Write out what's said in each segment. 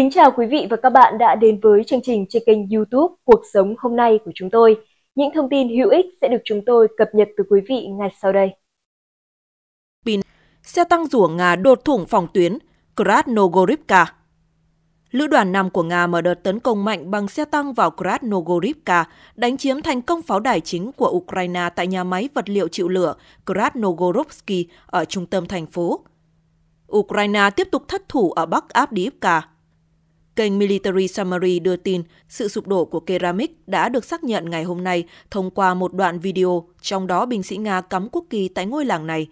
Kính chào quý vị và các bạn đã đến với chương trình trên kênh YouTube Cuộc sống hôm nay của chúng tôi. Những thông tin hữu ích sẽ được chúng tôi cập nhật từ quý vị ngay sau đây. Xe tăng rủa Nga đột thủng phòng tuyến Krasnogorivka. Lữ đoàn 5 của Nga mở đợt tấn công mạnh bằng xe tăng vào Krasnogorivka, đánh chiếm thành công pháo đài chính của Ukraine tại nhà máy vật liệu chịu lửa Krasnogorovsky ở trung tâm thành phố. Ukraine tiếp tục thất thủ ở Bắc Avdiivka. Kênh Military Summary đưa tin sự sụp đổ của Keramik đã được xác nhận ngày hôm nay thông qua một đoạn video, trong đó binh sĩ Nga cắm quốc kỳ tại ngôi làng này.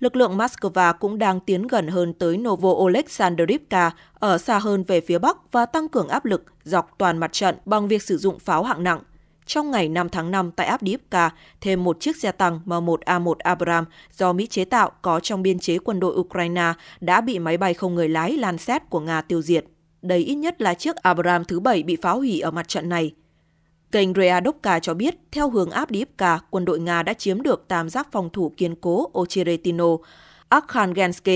Lực lượng Moscow cũng đang tiến gần hơn tới Novo Oleksandrivka ở xa hơn về phía Bắc và tăng cường áp lực dọc toàn mặt trận bằng việc sử dụng pháo hạng nặng. Trong ngày 5 tháng 5 tại Abdiivka, thêm một chiếc xe tăng M1A1 Abram do Mỹ chế tạo có trong biên chế quân đội Ukraine đã bị máy bay không người lái lan Lancet của Nga tiêu diệt đây ít nhất là chiếc Abram thứ bảy bị phá hủy ở mặt trận này. Kênh Readopka cho biết, theo hướng Abdiivka, quân đội Nga đã chiếm được tam giác phòng thủ kiên cố Ocheretino, Arkhangelsk,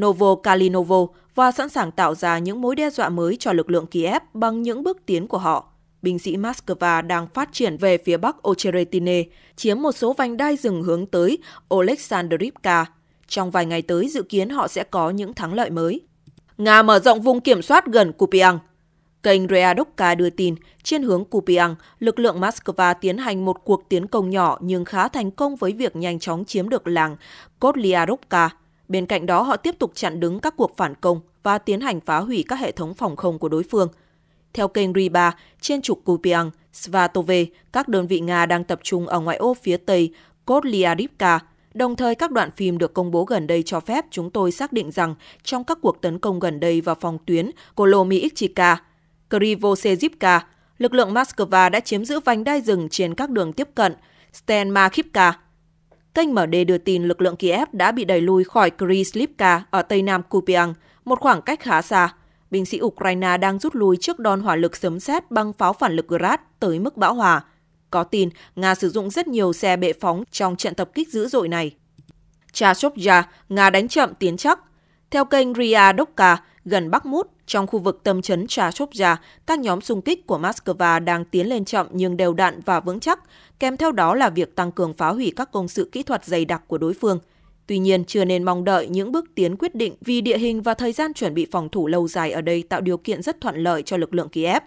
Novo Kalinovo và sẵn sàng tạo ra những mối đe dọa mới cho lực lượng Kiev bằng những bước tiến của họ. Binh sĩ Moscow đang phát triển về phía bắc Ocheretine, chiếm một số vành đai rừng hướng tới Oleksandrivka. Trong vài ngày tới, dự kiến họ sẽ có những thắng lợi mới. Nga mở rộng vùng kiểm soát gần Kupiang. Kênh Readokka đưa tin, trên hướng Kupiang, lực lượng Moscow tiến hành một cuộc tiến công nhỏ nhưng khá thành công với việc nhanh chóng chiếm được làng Kotliadokka. Bên cạnh đó, họ tiếp tục chặn đứng các cuộc phản công và tiến hành phá hủy các hệ thống phòng không của đối phương. Theo kênh Riba, trên trục Kupiang, Svatove, các đơn vị Nga đang tập trung ở ngoại ô phía tây Kotliadivka, Đồng thời, các đoạn phim được công bố gần đây cho phép chúng tôi xác định rằng trong các cuộc tấn công gần đây vào phòng tuyến Kolomiichka, Krivosezivka, lực lượng Moscow đã chiếm giữ vành đai rừng trên các đường tiếp cận Stenmakhivka. Kênh mở đề đưa tin lực lượng Kiev đã bị đẩy lùi khỏi Krislivka ở tây nam Kupiang, một khoảng cách khá xa. Binh sĩ Ukraine đang rút lui trước đòn hỏa lực sấm sét bằng pháo phản lực Grad tới mức bão hòa có tin Nga sử dụng rất nhiều xe bệ phóng trong trận tập kích dữ dội này. Chashopja, Nga đánh chậm tiến chắc. Theo kênh Ria Dokka, gần Bắc Mút, trong khu vực tâm trấn Chashopja, các nhóm xung kích của Moscow đang tiến lên chậm nhưng đều đặn và vững chắc, kèm theo đó là việc tăng cường phá hủy các công sự kỹ thuật dày đặc của đối phương. Tuy nhiên, chưa nên mong đợi những bước tiến quyết định vì địa hình và thời gian chuẩn bị phòng thủ lâu dài ở đây tạo điều kiện rất thuận lợi cho lực lượng Kiev.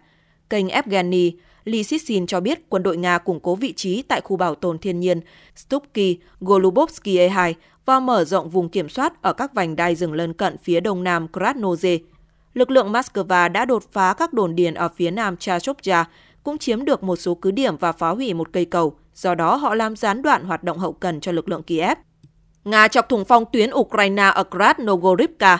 Kênh Evgeny Li Sissin cho biết quân đội Nga củng cố vị trí tại khu bảo tồn thiên nhiên Stupki Golubovsky E2 và mở rộng vùng kiểm soát ở các vành đai rừng lân cận phía đông nam Krasnoze. Lực lượng Moscow đã đột phá các đồn điền ở phía nam Chashopja, cũng chiếm được một số cứ điểm và phá hủy một cây cầu, do đó họ làm gián đoạn hoạt động hậu cần cho lực lượng Kiev. Nga chọc thủng phong tuyến Ukraine ở Krasnogorivka.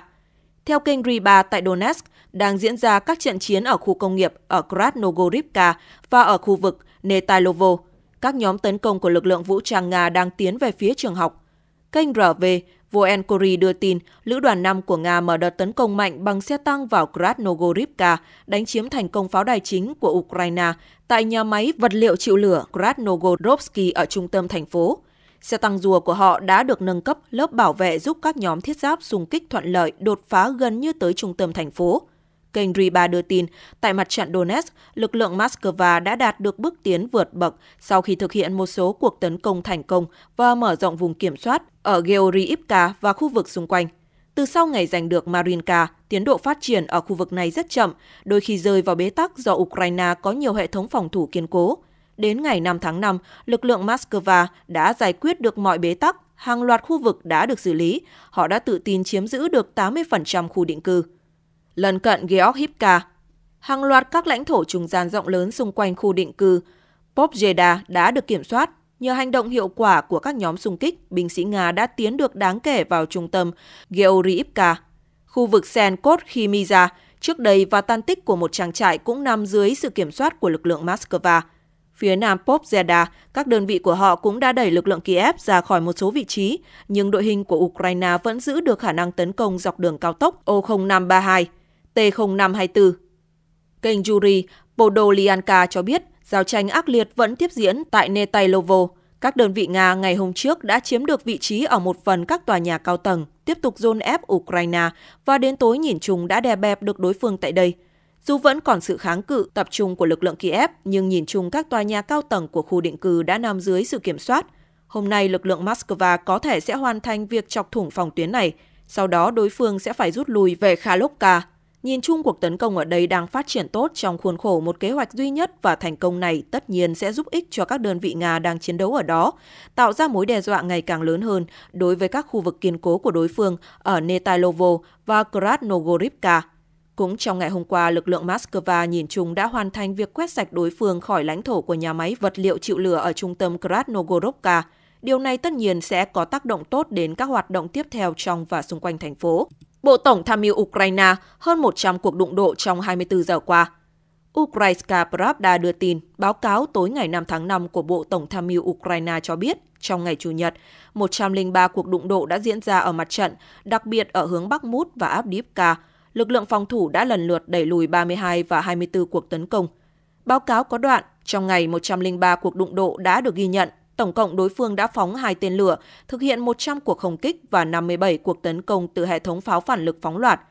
Theo kênh Riba tại Donetsk, đang diễn ra các trận chiến ở khu công nghiệp ở Krasnogorivka và ở khu vực Netailovo. Các nhóm tấn công của lực lượng vũ trang Nga đang tiến về phía trường học. Kênh RV Voenkori đưa tin lữ đoàn 5 của Nga mở đợt tấn công mạnh bằng xe tăng vào Krasnogorivka, đánh chiếm thành công pháo đài chính của Ukraine tại nhà máy vật liệu chịu lửa Krasnogorovsky ở trung tâm thành phố. Xe tăng rùa của họ đã được nâng cấp lớp bảo vệ giúp các nhóm thiết giáp xung kích thuận lợi đột phá gần như tới trung tâm thành phố. Kênh Riba đưa tin, tại mặt trận Donetsk, lực lượng Moscow đã đạt được bước tiến vượt bậc sau khi thực hiện một số cuộc tấn công thành công và mở rộng vùng kiểm soát ở Georgiivka và khu vực xung quanh. Từ sau ngày giành được Marinka, tiến độ phát triển ở khu vực này rất chậm, đôi khi rơi vào bế tắc do Ukraine có nhiều hệ thống phòng thủ kiên cố. Đến ngày 5 tháng 5, lực lượng Moscow đã giải quyết được mọi bế tắc, hàng loạt khu vực đã được xử lý, họ đã tự tin chiếm giữ được 80% khu định cư lân cận Georgivka. Hàng loạt các lãnh thổ trung gian rộng lớn xung quanh khu định cư Popjeda đã được kiểm soát. Nhờ hành động hiệu quả của các nhóm xung kích, binh sĩ Nga đã tiến được đáng kể vào trung tâm Georgiivka. Khu vực Senkot Khimiza trước đây và tan tích của một trang trại cũng nằm dưới sự kiểm soát của lực lượng Moscow. Phía nam Popjeda, các đơn vị của họ cũng đã đẩy lực lượng Kiev ra khỏi một số vị trí, nhưng đội hình của Ukraine vẫn giữ được khả năng tấn công dọc đường cao tốc O0532 T0524. Kênh Yuri Podolianka cho biết giao tranh ác liệt vẫn tiếp diễn tại Netailovo. Các đơn vị Nga ngày hôm trước đã chiếm được vị trí ở một phần các tòa nhà cao tầng, tiếp tục dồn ép Ukraine và đến tối nhìn chung đã đè bẹp được đối phương tại đây. Dù vẫn còn sự kháng cự tập trung của lực lượng Kiev, nhưng nhìn chung các tòa nhà cao tầng của khu định cư đã nằm dưới sự kiểm soát. Hôm nay, lực lượng Moscow có thể sẽ hoàn thành việc chọc thủng phòng tuyến này, sau đó đối phương sẽ phải rút lui về khalokka Nhìn chung cuộc tấn công ở đây đang phát triển tốt trong khuôn khổ một kế hoạch duy nhất và thành công này tất nhiên sẽ giúp ích cho các đơn vị Nga đang chiến đấu ở đó, tạo ra mối đe dọa ngày càng lớn hơn đối với các khu vực kiên cố của đối phương ở Netailovo và Krasnogorivka. Cũng trong ngày hôm qua, lực lượng Moscow nhìn chung đã hoàn thành việc quét sạch đối phương khỏi lãnh thổ của nhà máy vật liệu chịu lửa ở trung tâm Krasnogorovka. Điều này tất nhiên sẽ có tác động tốt đến các hoạt động tiếp theo trong và xung quanh thành phố. Bộ Tổng tham mưu Ukraine hơn 100 cuộc đụng độ trong 24 giờ qua. Ukrainska Pravda đưa tin, báo cáo tối ngày 5 tháng 5 của Bộ Tổng tham mưu Ukraine cho biết, trong ngày Chủ nhật, 103 cuộc đụng độ đã diễn ra ở mặt trận, đặc biệt ở hướng Bắc Mút và Avdiivka. Lực lượng phòng thủ đã lần lượt đẩy lùi 32 và 24 cuộc tấn công. Báo cáo có đoạn, trong ngày 103 cuộc đụng độ đã được ghi nhận, tổng cộng đối phương đã phóng hai tên lửa, thực hiện 100 cuộc không kích và 57 cuộc tấn công từ hệ thống pháo phản lực phóng loạt.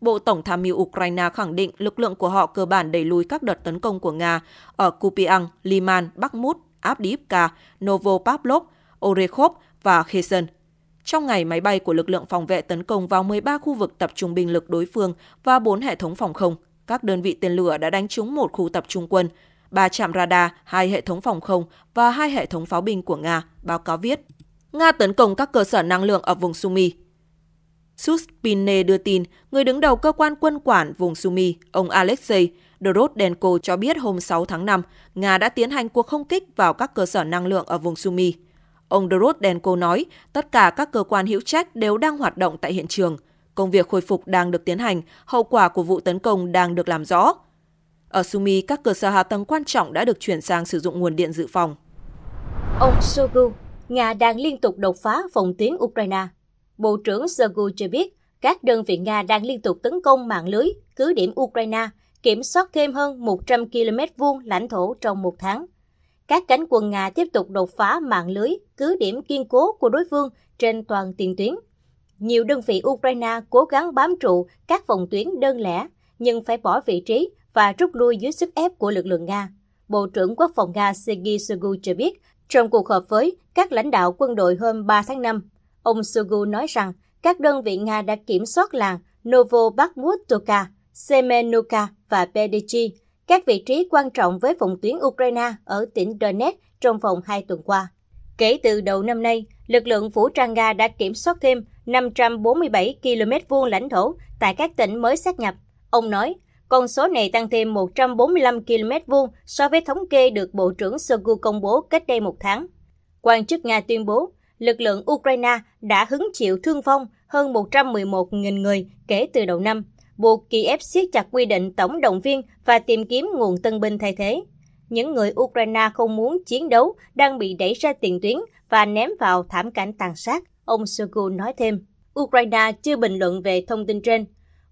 Bộ Tổng tham mưu Ukraine khẳng định lực lượng của họ cơ bản đẩy lùi các đợt tấn công của Nga ở Kupiang, Liman, Bakhmut, Avdiivka, Novopavlov, Orekhov và Kherson. Trong ngày, máy bay của lực lượng phòng vệ tấn công vào 13 khu vực tập trung binh lực đối phương và 4 hệ thống phòng không. Các đơn vị tên lửa đã đánh trúng một khu tập trung quân, 3 trạm radar, 2 hệ thống phòng không và 2 hệ thống pháo binh của Nga, báo cáo viết. Nga tấn công các cơ sở năng lượng ở vùng Sumi. Suspine đưa tin, người đứng đầu cơ quan quân quản vùng Sumi, ông Alexei Dorodenko cho biết hôm 6 tháng 5, Nga đã tiến hành cuộc không kích vào các cơ sở năng lượng ở vùng Sumi. Ông Dorodenko nói, tất cả các cơ quan hữu trách đều đang hoạt động tại hiện trường. Công việc khôi phục đang được tiến hành, hậu quả của vụ tấn công đang được làm rõ. Ở Sumi, các cơ sở hạ tầng quan trọng đã được chuyển sang sử dụng nguồn điện dự phòng. Ông Shogu, Nga đang liên tục đột phá phòng tuyến Ukraine. Bộ trưởng Shogu cho biết các đơn vị Nga đang liên tục tấn công mạng lưới, cứ điểm Ukraine, kiểm soát thêm hơn 100 km vuông lãnh thổ trong một tháng. Các cánh quân Nga tiếp tục đột phá mạng lưới, cứ điểm kiên cố của đối phương trên toàn tiền tuyến. Nhiều đơn vị Ukraine cố gắng bám trụ các phòng tuyến đơn lẻ, nhưng phải bỏ vị trí và rút lui dưới sức ép của lực lượng Nga. Bộ trưởng Quốc phòng Nga Sergei Shoigu cho biết, trong cuộc họp với các lãnh đạo quân đội hôm 3 tháng 5, ông Shoigu nói rằng các đơn vị Nga đã kiểm soát làng Novobakhmutovka, Semenovka và Pedichi, các vị trí quan trọng với phòng tuyến Ukraine ở tỉnh Donetsk trong vòng 2 tuần qua. Kể từ đầu năm nay, lực lượng vũ trang Nga đã kiểm soát thêm 547 km vuông lãnh thổ tại các tỉnh mới sát nhập. Ông nói con số này tăng thêm 145 km vuông so với thống kê được Bộ trưởng Shoigu công bố cách đây một tháng. Quan chức Nga tuyên bố, lực lượng Ukraine đã hứng chịu thương vong hơn 111.000 người kể từ đầu năm, buộc Kiev siết chặt quy định tổng động viên và tìm kiếm nguồn tân binh thay thế. Những người Ukraine không muốn chiến đấu đang bị đẩy ra tiền tuyến và ném vào thảm cảnh tàn sát, ông Shoigu nói thêm. Ukraine chưa bình luận về thông tin trên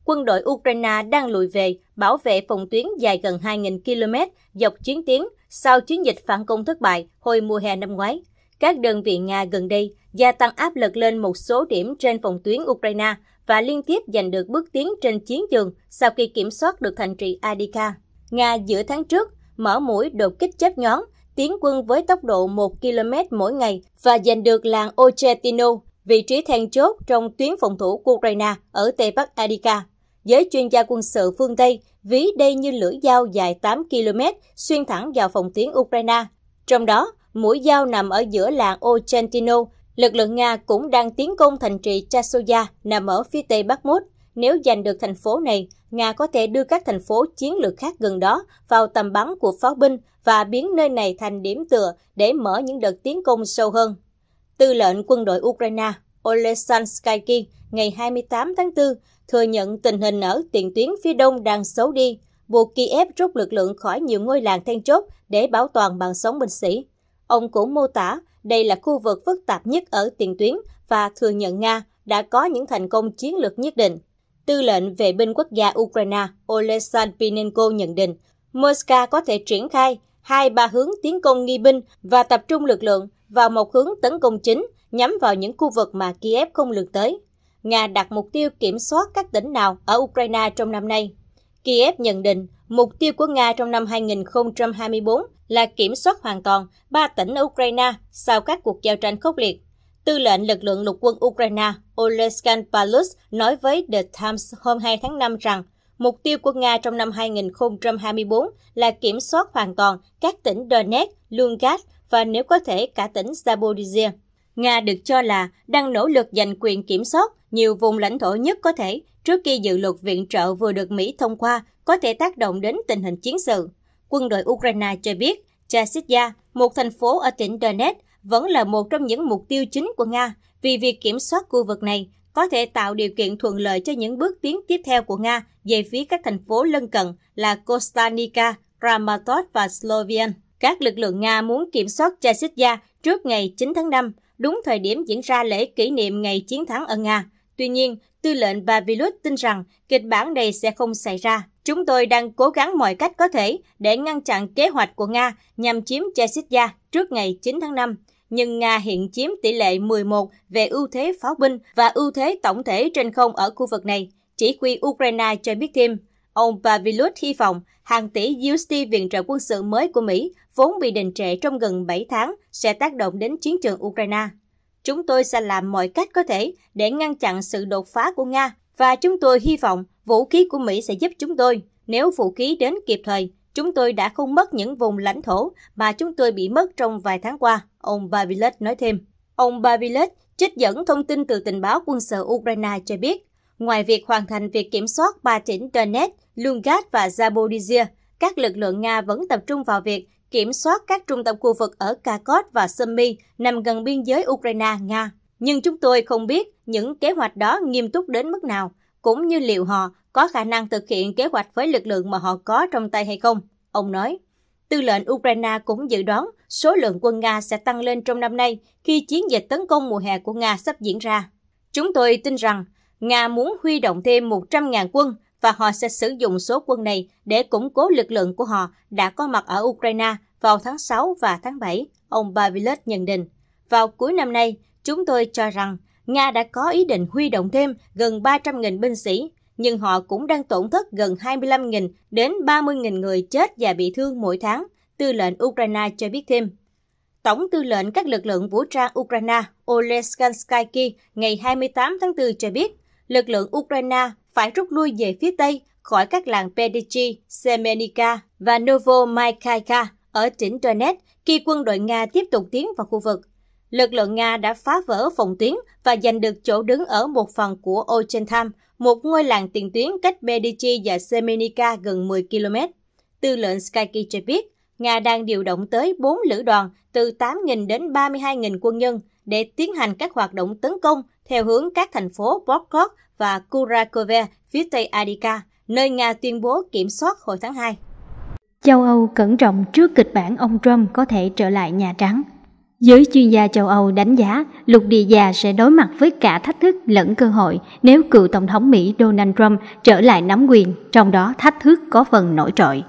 quân đội Ukraine đang lùi về, bảo vệ phòng tuyến dài gần 2.000 km dọc chiến tuyến sau chiến dịch phản công thất bại hồi mùa hè năm ngoái. Các đơn vị Nga gần đây gia tăng áp lực lên một số điểm trên phòng tuyến Ukraine và liên tiếp giành được bước tiến trên chiến trường sau khi kiểm soát được thành trì Adika. Nga giữa tháng trước mở mũi đột kích chớp nhón, tiến quân với tốc độ 1 km mỗi ngày và giành được làng Ochetino, vị trí then chốt trong tuyến phòng thủ của Ukraine ở Tây Bắc Adika. Giới chuyên gia quân sự phương Tây ví đây như lưỡi dao dài 8 km xuyên thẳng vào phòng tuyến Ukraine. Trong đó, mũi dao nằm ở giữa làng Ochentino, lực lượng Nga cũng đang tiến công thành trì Chasoya nằm ở phía tây bắc Bakhmut. Nếu giành được thành phố này, Nga có thể đưa các thành phố chiến lược khác gần đó vào tầm bắn của pháo binh và biến nơi này thành điểm tựa để mở những đợt tiến công sâu hơn. Tư lệnh quân đội Ukraine Oleksandr Skyky ngày 28 tháng 4 thừa nhận tình hình ở tiền tuyến phía đông đang xấu đi, buộc Kiev rút lực lượng khỏi nhiều ngôi làng then chốt để bảo toàn mạng sống binh sĩ. Ông cũng mô tả đây là khu vực phức tạp nhất ở tiền tuyến và thừa nhận Nga đã có những thành công chiến lược nhất định. Tư lệnh vệ binh quốc gia Ukraine Oleksandr Pinenko nhận định Moscow có thể triển khai hai ba hướng tiến công nghi binh và tập trung lực lượng vào một hướng tấn công chính nhắm vào những khu vực mà Kiev không lường tới. Nga đặt mục tiêu kiểm soát các tỉnh nào ở Ukraine trong năm nay. Kiev nhận định mục tiêu của Nga trong năm 2024 là kiểm soát hoàn toàn ba tỉnh ở Ukraine sau các cuộc giao tranh khốc liệt. Tư lệnh lực lượng lục quân Ukraine Oleskan Palus nói với The Times hôm 2 tháng 5 rằng mục tiêu của Nga trong năm 2024 là kiểm soát hoàn toàn các tỉnh Donetsk, Lugansk và nếu có thể cả tỉnh Zaporizhia. Nga được cho là đang nỗ lực giành quyền kiểm soát nhiều vùng lãnh thổ nhất có thể trước khi dự luật viện trợ vừa được Mỹ thông qua có thể tác động đến tình hình chiến sự. Quân đội Ukraine cho biết Chasidia, một thành phố ở tỉnh Donetsk, vẫn là một trong những mục tiêu chính của Nga vì việc kiểm soát khu vực này có thể tạo điều kiện thuận lợi cho những bước tiến tiếp theo của Nga về phía các thành phố lân cận là Kostanica, Ramatot và Slovian. Các lực lượng Nga muốn kiểm soát Chasidia trước ngày 9 tháng 5, đúng thời điểm diễn ra lễ kỷ niệm ngày chiến thắng ở Nga. Tuy nhiên, tư lệnh Babilut tin rằng kịch bản này sẽ không xảy ra. Chúng tôi đang cố gắng mọi cách có thể để ngăn chặn kế hoạch của Nga nhằm chiếm Chesitya trước ngày 9 tháng 5. Nhưng Nga hiện chiếm tỷ lệ 11 về ưu thế pháo binh và ưu thế tổng thể trên không ở khu vực này. Chỉ huy Ukraine cho biết thêm. Ông Pavilut hy vọng hàng tỷ USD viện trợ quân sự mới của Mỹ, vốn bị đình trệ trong gần 7 tháng, sẽ tác động đến chiến trường Ukraine. Chúng tôi sẽ làm mọi cách có thể để ngăn chặn sự đột phá của Nga và chúng tôi hy vọng vũ khí của Mỹ sẽ giúp chúng tôi. Nếu vũ khí đến kịp thời, chúng tôi đã không mất những vùng lãnh thổ mà chúng tôi bị mất trong vài tháng qua, ông Babilet nói thêm. Ông Babilet trích dẫn thông tin từ tình báo quân sự Ukraine cho biết Ngoài việc hoàn thành việc kiểm soát ba tỉnh Donetsk, Lungat và Zaporizhia, các lực lượng Nga vẫn tập trung vào việc kiểm soát các trung tâm khu vực ở Kharkov và Sumy nằm gần biên giới Ukraine-Nga. Nhưng chúng tôi không biết những kế hoạch đó nghiêm túc đến mức nào, cũng như liệu họ có khả năng thực hiện kế hoạch với lực lượng mà họ có trong tay hay không, ông nói. Tư lệnh Ukraine cũng dự đoán số lượng quân Nga sẽ tăng lên trong năm nay khi chiến dịch tấn công mùa hè của Nga sắp diễn ra. Chúng tôi tin rằng Nga muốn huy động thêm 100.000 quân và họ sẽ sử dụng số quân này để củng cố lực lượng của họ đã có mặt ở Ukraine vào tháng 6 và tháng 7, ông Babilet nhận định. Vào cuối năm nay, chúng tôi cho rằng Nga đã có ý định huy động thêm gần 300.000 binh sĩ, nhưng họ cũng đang tổn thất gần 25.000 đến 30.000 người chết và bị thương mỗi tháng, tư lệnh Ukraine cho biết thêm. Tổng tư lệnh các lực lượng vũ trang Ukraine Olesk Skansky ngày 28 tháng 4 cho biết lực lượng Ukraine phải rút lui về phía Tây khỏi các làng Pedici, Semenika và Novomaikaika ở tỉnh Donetsk khi quân đội Nga tiếp tục tiến vào khu vực. Lực lượng Nga đã phá vỡ phòng tuyến và giành được chỗ đứng ở một phần của Ochentam, một ngôi làng tiền tuyến cách Pedici và Semenika gần 10 km. Tư lệnh Skyki cho biết, Nga đang điều động tới 4 lữ đoàn từ 8.000 đến 32.000 quân nhân để tiến hành các hoạt động tấn công theo hướng các thành phố Bokhot và Kurakove phía tây Adika, nơi Nga tuyên bố kiểm soát hồi tháng 2. Châu Âu cẩn trọng trước kịch bản ông Trump có thể trở lại Nhà Trắng. Giới chuyên gia châu Âu đánh giá lục địa già sẽ đối mặt với cả thách thức lẫn cơ hội nếu cựu Tổng thống Mỹ Donald Trump trở lại nắm quyền, trong đó thách thức có phần nổi trội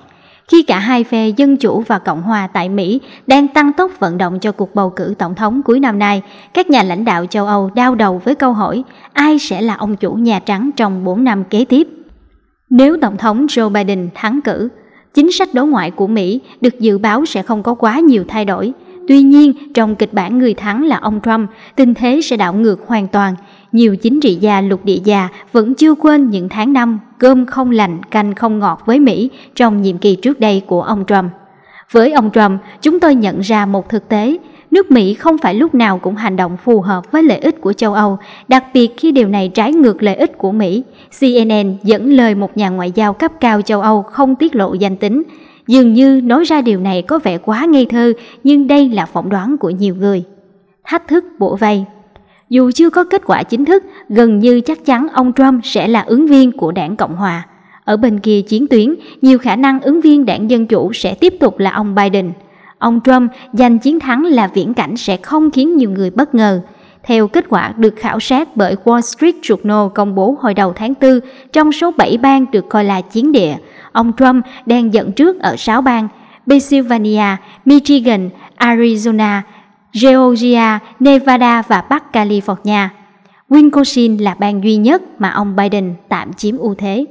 khi cả hai phe Dân Chủ và Cộng Hòa tại Mỹ đang tăng tốc vận động cho cuộc bầu cử tổng thống cuối năm nay, các nhà lãnh đạo châu Âu đau đầu với câu hỏi ai sẽ là ông chủ Nhà Trắng trong 4 năm kế tiếp. Nếu Tổng thống Joe Biden thắng cử, chính sách đối ngoại của Mỹ được dự báo sẽ không có quá nhiều thay đổi. Tuy nhiên, trong kịch bản người thắng là ông Trump, tình thế sẽ đảo ngược hoàn toàn nhiều chính trị gia lục địa gia vẫn chưa quên những tháng năm cơm không lành canh không ngọt với Mỹ trong nhiệm kỳ trước đây của ông Trump. Với ông Trump, chúng tôi nhận ra một thực tế, nước Mỹ không phải lúc nào cũng hành động phù hợp với lợi ích của châu Âu, đặc biệt khi điều này trái ngược lợi ích của Mỹ. CNN dẫn lời một nhà ngoại giao cấp cao châu Âu không tiết lộ danh tính. Dường như nói ra điều này có vẻ quá ngây thơ, nhưng đây là phỏng đoán của nhiều người. Thách thức bổ vây dù chưa có kết quả chính thức, gần như chắc chắn ông Trump sẽ là ứng viên của đảng Cộng Hòa. Ở bên kia chiến tuyến, nhiều khả năng ứng viên đảng Dân Chủ sẽ tiếp tục là ông Biden. Ông Trump giành chiến thắng là viễn cảnh sẽ không khiến nhiều người bất ngờ. Theo kết quả được khảo sát bởi Wall Street Journal công bố hồi đầu tháng 4, trong số 7 bang được coi là chiến địa, ông Trump đang dẫn trước ở 6 bang Pennsylvania, Michigan, Arizona, Georgia, Nevada và Bắc California. Wisconsin là bang duy nhất mà ông Biden tạm chiếm ưu thế.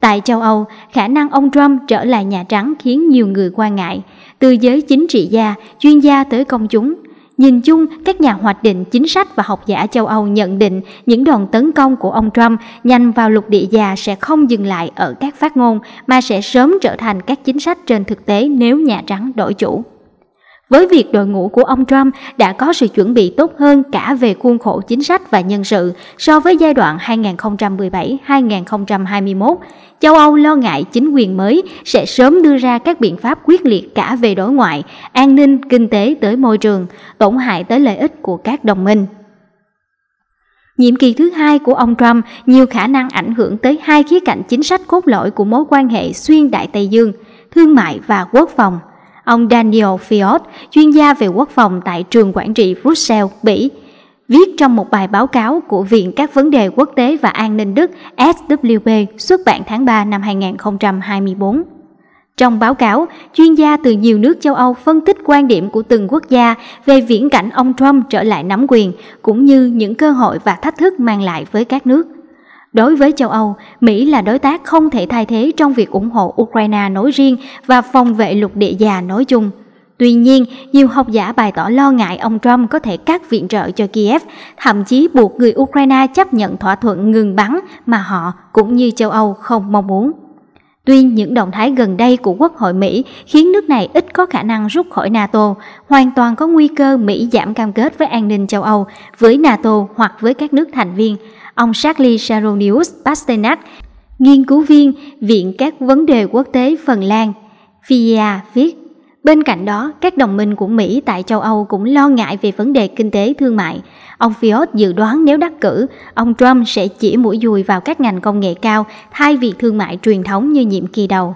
Tại châu Âu, khả năng ông Trump trở lại Nhà Trắng khiến nhiều người quan ngại, từ giới chính trị gia, chuyên gia tới công chúng. Nhìn chung, các nhà hoạch định chính sách và học giả châu Âu nhận định những đòn tấn công của ông Trump nhanh vào lục địa già sẽ không dừng lại ở các phát ngôn mà sẽ sớm trở thành các chính sách trên thực tế nếu Nhà Trắng đổi chủ với việc đội ngũ của ông Trump đã có sự chuẩn bị tốt hơn cả về khuôn khổ chính sách và nhân sự so với giai đoạn 2017-2021. Châu Âu lo ngại chính quyền mới sẽ sớm đưa ra các biện pháp quyết liệt cả về đối ngoại, an ninh, kinh tế tới môi trường, tổn hại tới lợi ích của các đồng minh. Nhiệm kỳ thứ hai của ông Trump nhiều khả năng ảnh hưởng tới hai khía cạnh chính sách cốt lõi của mối quan hệ xuyên Đại Tây Dương, thương mại và quốc phòng – Ông Daniel Fiot, chuyên gia về quốc phòng tại trường quản trị Brussels, Bỉ, viết trong một bài báo cáo của Viện các vấn đề quốc tế và an ninh Đức SWB xuất bản tháng 3 năm 2024. Trong báo cáo, chuyên gia từ nhiều nước châu Âu phân tích quan điểm của từng quốc gia về viễn cảnh ông Trump trở lại nắm quyền cũng như những cơ hội và thách thức mang lại với các nước. Đối với châu Âu, Mỹ là đối tác không thể thay thế trong việc ủng hộ Ukraine nói riêng và phòng vệ lục địa già nói chung. Tuy nhiên, nhiều học giả bày tỏ lo ngại ông Trump có thể cắt viện trợ cho Kiev, thậm chí buộc người Ukraine chấp nhận thỏa thuận ngừng bắn mà họ cũng như châu Âu không mong muốn. Tuy những động thái gần đây của Quốc hội Mỹ khiến nước này ít có khả năng rút khỏi NATO, hoàn toàn có nguy cơ Mỹ giảm cam kết với an ninh châu Âu, với NATO hoặc với các nước thành viên ông Charlie Saronius Pasternak, nghiên cứu viên Viện các vấn đề quốc tế Phần Lan, FIA e viết. Bên cạnh đó, các đồng minh của Mỹ tại châu Âu cũng lo ngại về vấn đề kinh tế thương mại. Ông Fiot dự đoán nếu đắc cử, ông Trump sẽ chỉ mũi dùi vào các ngành công nghệ cao thay vì thương mại truyền thống như nhiệm kỳ đầu.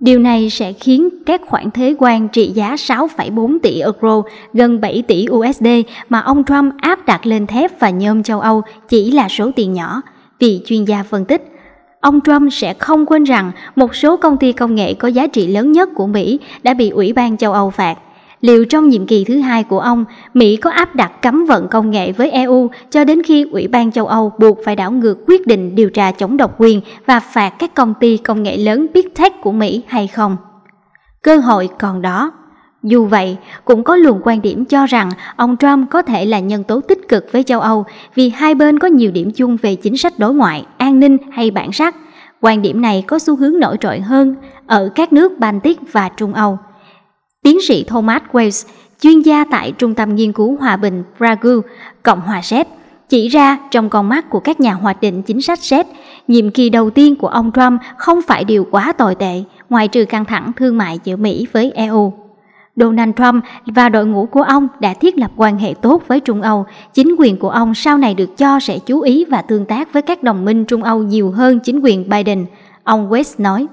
Điều này sẽ khiến các khoản thuế quan trị giá 6,4 tỷ euro, gần 7 tỷ USD mà ông Trump áp đặt lên thép và nhôm châu Âu chỉ là số tiền nhỏ, vị chuyên gia phân tích. Ông Trump sẽ không quên rằng một số công ty công nghệ có giá trị lớn nhất của Mỹ đã bị Ủy ban châu Âu phạt liệu trong nhiệm kỳ thứ hai của ông, Mỹ có áp đặt cấm vận công nghệ với EU cho đến khi Ủy ban châu Âu buộc phải đảo ngược quyết định điều tra chống độc quyền và phạt các công ty công nghệ lớn Big Tech của Mỹ hay không? Cơ hội còn đó. Dù vậy, cũng có luồng quan điểm cho rằng ông Trump có thể là nhân tố tích cực với châu Âu vì hai bên có nhiều điểm chung về chính sách đối ngoại, an ninh hay bản sắc. Quan điểm này có xu hướng nổi trội hơn ở các nước Baltic và Trung Âu. Tiến sĩ Thomas Wales, chuyên gia tại Trung tâm Nghiên cứu Hòa bình Prague, Cộng hòa Séc, chỉ ra trong con mắt của các nhà hoạch định chính sách Séc, nhiệm kỳ đầu tiên của ông Trump không phải điều quá tồi tệ, ngoài trừ căng thẳng thương mại giữa Mỹ với EU. Donald Trump và đội ngũ của ông đã thiết lập quan hệ tốt với Trung Âu. Chính quyền của ông sau này được cho sẽ chú ý và tương tác với các đồng minh Trung Âu nhiều hơn chính quyền Biden, ông West nói.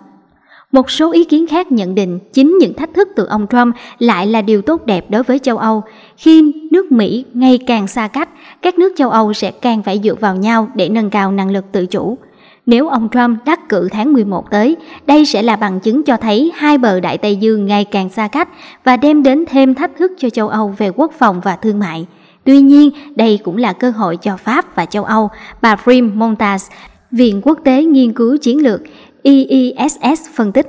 Một số ý kiến khác nhận định chính những thách thức từ ông Trump lại là điều tốt đẹp đối với châu Âu. Khi nước Mỹ ngày càng xa cách, các nước châu Âu sẽ càng phải dựa vào nhau để nâng cao năng lực tự chủ. Nếu ông Trump đắc cử tháng 11 tới, đây sẽ là bằng chứng cho thấy hai bờ Đại Tây Dương ngày càng xa cách và đem đến thêm thách thức cho châu Âu về quốc phòng và thương mại. Tuy nhiên, đây cũng là cơ hội cho Pháp và châu Âu, bà Prim Montas, Viện Quốc tế Nghiên cứu Chiến lược, IISS phân tích.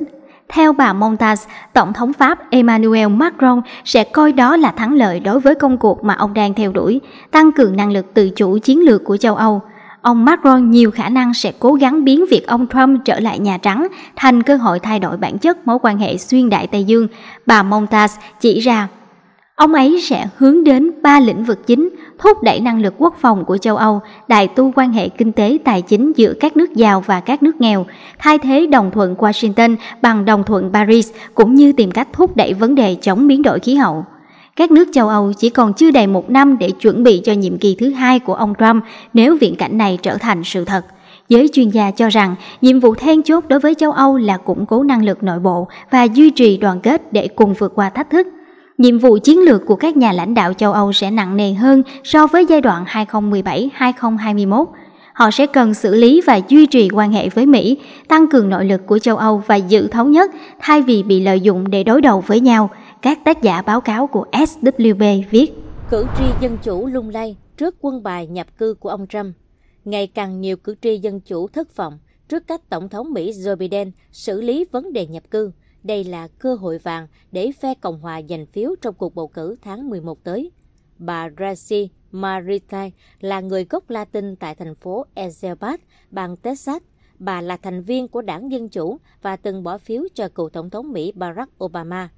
Theo bà Montas, Tổng thống Pháp Emmanuel Macron sẽ coi đó là thắng lợi đối với công cuộc mà ông đang theo đuổi, tăng cường năng lực tự chủ chiến lược của châu Âu. Ông Macron nhiều khả năng sẽ cố gắng biến việc ông Trump trở lại Nhà Trắng thành cơ hội thay đổi bản chất mối quan hệ xuyên đại Tây Dương, bà Montas chỉ ra. Ông ấy sẽ hướng đến ba lĩnh vực chính thúc đẩy năng lực quốc phòng của châu Âu, đại tu quan hệ kinh tế tài chính giữa các nước giàu và các nước nghèo, thay thế đồng thuận Washington bằng đồng thuận Paris cũng như tìm cách thúc đẩy vấn đề chống biến đổi khí hậu. Các nước châu Âu chỉ còn chưa đầy một năm để chuẩn bị cho nhiệm kỳ thứ hai của ông Trump nếu viễn cảnh này trở thành sự thật. Giới chuyên gia cho rằng nhiệm vụ then chốt đối với châu Âu là củng cố năng lực nội bộ và duy trì đoàn kết để cùng vượt qua thách thức – nhiệm vụ chiến lược của các nhà lãnh đạo châu Âu sẽ nặng nề hơn so với giai đoạn 2017-2021. Họ sẽ cần xử lý và duy trì quan hệ với Mỹ, tăng cường nội lực của châu Âu và giữ thống nhất thay vì bị lợi dụng để đối đầu với nhau, các tác giả báo cáo của SWB viết. Cử tri Dân Chủ lung lay trước quân bài nhập cư của ông Trump. Ngày càng nhiều cử tri Dân Chủ thất vọng trước cách Tổng thống Mỹ Joe Biden xử lý vấn đề nhập cư – đây là cơ hội vàng để phe Cộng hòa giành phiếu trong cuộc bầu cử tháng 11 tới. Bà Raci Maritai là người gốc Latin tại thành phố Ezelbat, bang Texas. Bà là thành viên của đảng Dân Chủ và từng bỏ phiếu cho cựu Tổng thống Mỹ Barack Obama.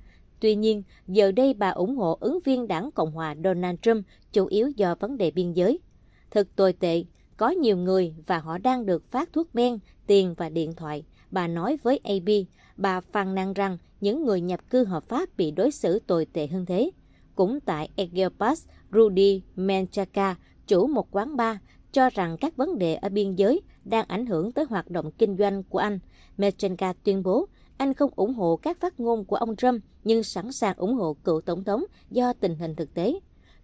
Tuy nhiên, giờ đây bà ủng hộ ứng viên đảng Cộng hòa Donald Trump, chủ yếu do vấn đề biên giới. Thật tồi tệ, có nhiều người và họ đang được phát thuốc men, tiền và điện thoại. Bà nói với AP bà phàn nàn rằng những người nhập cư hợp pháp bị đối xử tồi tệ hơn thế. Cũng tại Egel Pass, Rudy Menchaca, chủ một quán bar, cho rằng các vấn đề ở biên giới đang ảnh hưởng tới hoạt động kinh doanh của anh. Menchaca tuyên bố anh không ủng hộ các phát ngôn của ông Trump nhưng sẵn sàng ủng hộ cựu tổng thống do tình hình thực tế.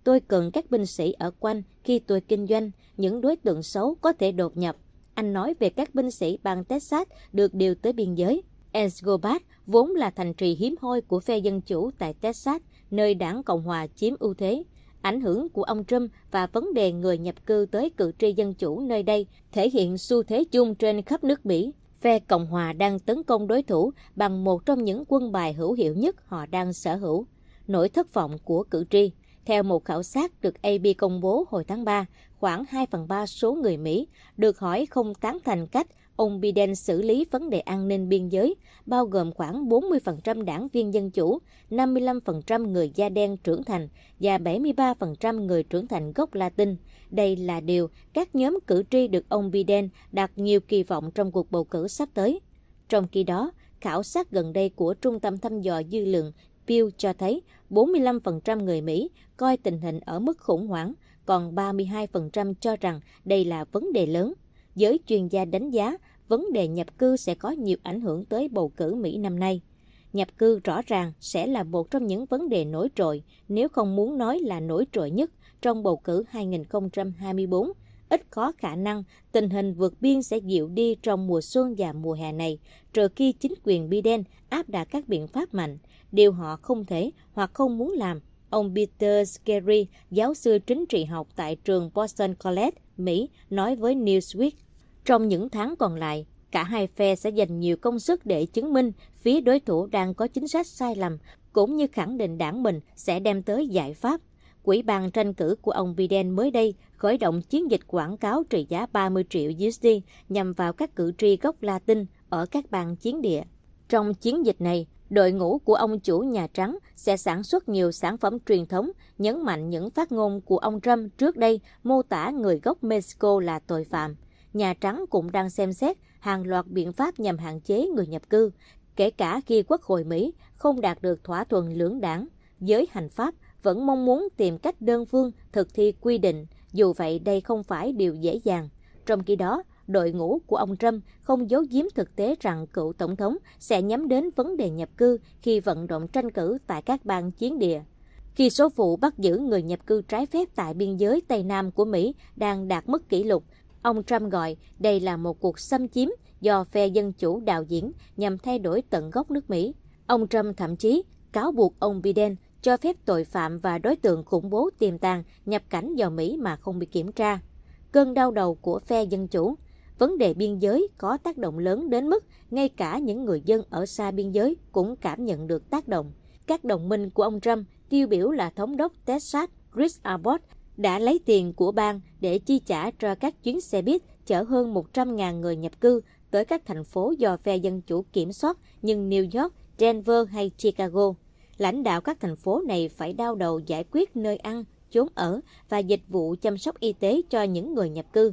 Tôi cần các binh sĩ ở quanh khi tôi kinh doanh, những đối tượng xấu có thể đột nhập. Anh nói về các binh sĩ bang Texas được điều tới biên giới. Escobar vốn là thành trì hiếm hoi của phe Dân Chủ tại Texas, nơi đảng Cộng Hòa chiếm ưu thế. Ảnh hưởng của ông Trump và vấn đề người nhập cư tới cử tri Dân Chủ nơi đây thể hiện xu thế chung trên khắp nước Mỹ. Phe Cộng Hòa đang tấn công đối thủ bằng một trong những quân bài hữu hiệu nhất họ đang sở hữu, nỗi thất vọng của cử tri. Theo một khảo sát được AB công bố hồi tháng 3, khoảng 2 phần 3 số người Mỹ được hỏi không tán thành cách ông Biden xử lý vấn đề an ninh biên giới, bao gồm khoảng 40% đảng viên Dân Chủ, 55% người da đen trưởng thành và 73% người trưởng thành gốc Latin. Đây là điều các nhóm cử tri được ông Biden đặt nhiều kỳ vọng trong cuộc bầu cử sắp tới. Trong khi đó, khảo sát gần đây của Trung tâm thăm dò dư luận Pew cho thấy 45% người Mỹ coi tình hình ở mức khủng hoảng, còn 32% cho rằng đây là vấn đề lớn giới chuyên gia đánh giá vấn đề nhập cư sẽ có nhiều ảnh hưởng tới bầu cử Mỹ năm nay. Nhập cư rõ ràng sẽ là một trong những vấn đề nổi trội, nếu không muốn nói là nổi trội nhất trong bầu cử 2024. Ít có khả năng tình hình vượt biên sẽ dịu đi trong mùa xuân và mùa hè này, trừ khi chính quyền Biden áp đặt các biện pháp mạnh. Điều họ không thể hoặc không muốn làm Ông Peter Scarry, giáo sư chính trị học tại trường Boston College, Mỹ, nói với Newsweek, trong những tháng còn lại, cả hai phe sẽ dành nhiều công sức để chứng minh phía đối thủ đang có chính sách sai lầm, cũng như khẳng định đảng mình sẽ đem tới giải pháp. Quỹ ban tranh cử của ông Biden mới đây khởi động chiến dịch quảng cáo trị giá 30 triệu USD nhằm vào các cử tri gốc Latin ở các bang chiến địa. Trong chiến dịch này, đội ngũ của ông chủ Nhà Trắng sẽ sản xuất nhiều sản phẩm truyền thống, nhấn mạnh những phát ngôn của ông Trump trước đây mô tả người gốc Mexico là tội phạm. Nhà Trắng cũng đang xem xét hàng loạt biện pháp nhằm hạn chế người nhập cư, kể cả khi Quốc hội Mỹ không đạt được thỏa thuận lưỡng đảng. Giới hành pháp vẫn mong muốn tìm cách đơn phương thực thi quy định, dù vậy đây không phải điều dễ dàng. Trong khi đó, đội ngũ của ông Trump không giấu giếm thực tế rằng cựu tổng thống sẽ nhắm đến vấn đề nhập cư khi vận động tranh cử tại các bang chiến địa. Khi số vụ bắt giữ người nhập cư trái phép tại biên giới Tây Nam của Mỹ đang đạt mức kỷ lục, ông Trump gọi đây là một cuộc xâm chiếm do phe dân chủ đạo diễn nhằm thay đổi tận gốc nước Mỹ. Ông Trump thậm chí cáo buộc ông Biden cho phép tội phạm và đối tượng khủng bố tiềm tàng nhập cảnh vào Mỹ mà không bị kiểm tra. Cơn đau đầu của phe dân chủ vấn đề biên giới có tác động lớn đến mức ngay cả những người dân ở xa biên giới cũng cảm nhận được tác động. Các đồng minh của ông Trump, tiêu biểu là thống đốc Texas Chris Abbott, đã lấy tiền của bang để chi trả cho các chuyến xe buýt chở hơn 100.000 người nhập cư tới các thành phố do phe dân chủ kiểm soát như New York, Denver hay Chicago. Lãnh đạo các thành phố này phải đau đầu giải quyết nơi ăn, chốn ở và dịch vụ chăm sóc y tế cho những người nhập cư.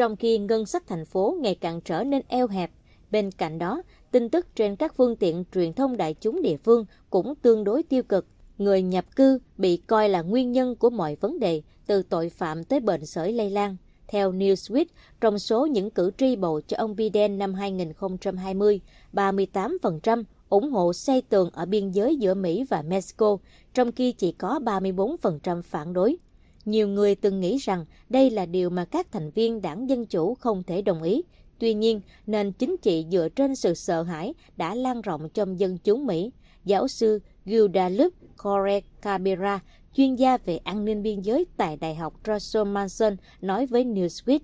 Trong khi ngân sách thành phố ngày càng trở nên eo hẹp, bên cạnh đó, tin tức trên các phương tiện truyền thông đại chúng địa phương cũng tương đối tiêu cực. Người nhập cư bị coi là nguyên nhân của mọi vấn đề, từ tội phạm tới bệnh sởi lây lan. Theo Newsweek, trong số những cử tri bầu cho ông Biden năm 2020, 38% ủng hộ xây tường ở biên giới giữa Mỹ và Mexico, trong khi chỉ có 34% phản đối. Nhiều người từng nghĩ rằng đây là điều mà các thành viên đảng Dân Chủ không thể đồng ý. Tuy nhiên, nền chính trị dựa trên sự sợ hãi đã lan rộng trong dân chúng Mỹ. Giáo sư Guadalupe correa Cabrera, chuyên gia về an ninh biên giới tại Đại học Russell Manson, nói với Newsweek,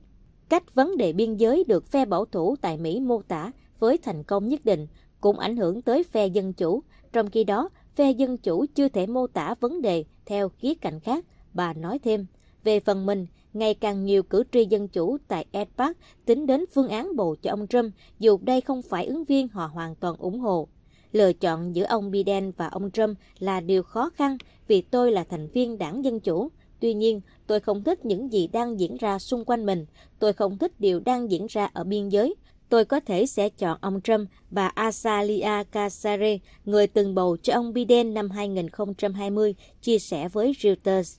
cách vấn đề biên giới được phe bảo thủ tại Mỹ mô tả với thành công nhất định cũng ảnh hưởng tới phe dân chủ. Trong khi đó, phe dân chủ chưa thể mô tả vấn đề theo khía cạnh khác. Bà nói thêm, về phần mình, ngày càng nhiều cử tri dân chủ tại Ed Park tính đến phương án bầu cho ông Trump, dù đây không phải ứng viên họ hoàn toàn ủng hộ. Lựa chọn giữa ông Biden và ông Trump là điều khó khăn vì tôi là thành viên đảng Dân Chủ. Tuy nhiên, tôi không thích những gì đang diễn ra xung quanh mình. Tôi không thích điều đang diễn ra ở biên giới. Tôi có thể sẽ chọn ông Trump và Asalia Casare, người từng bầu cho ông Biden năm 2020, chia sẻ với Reuters.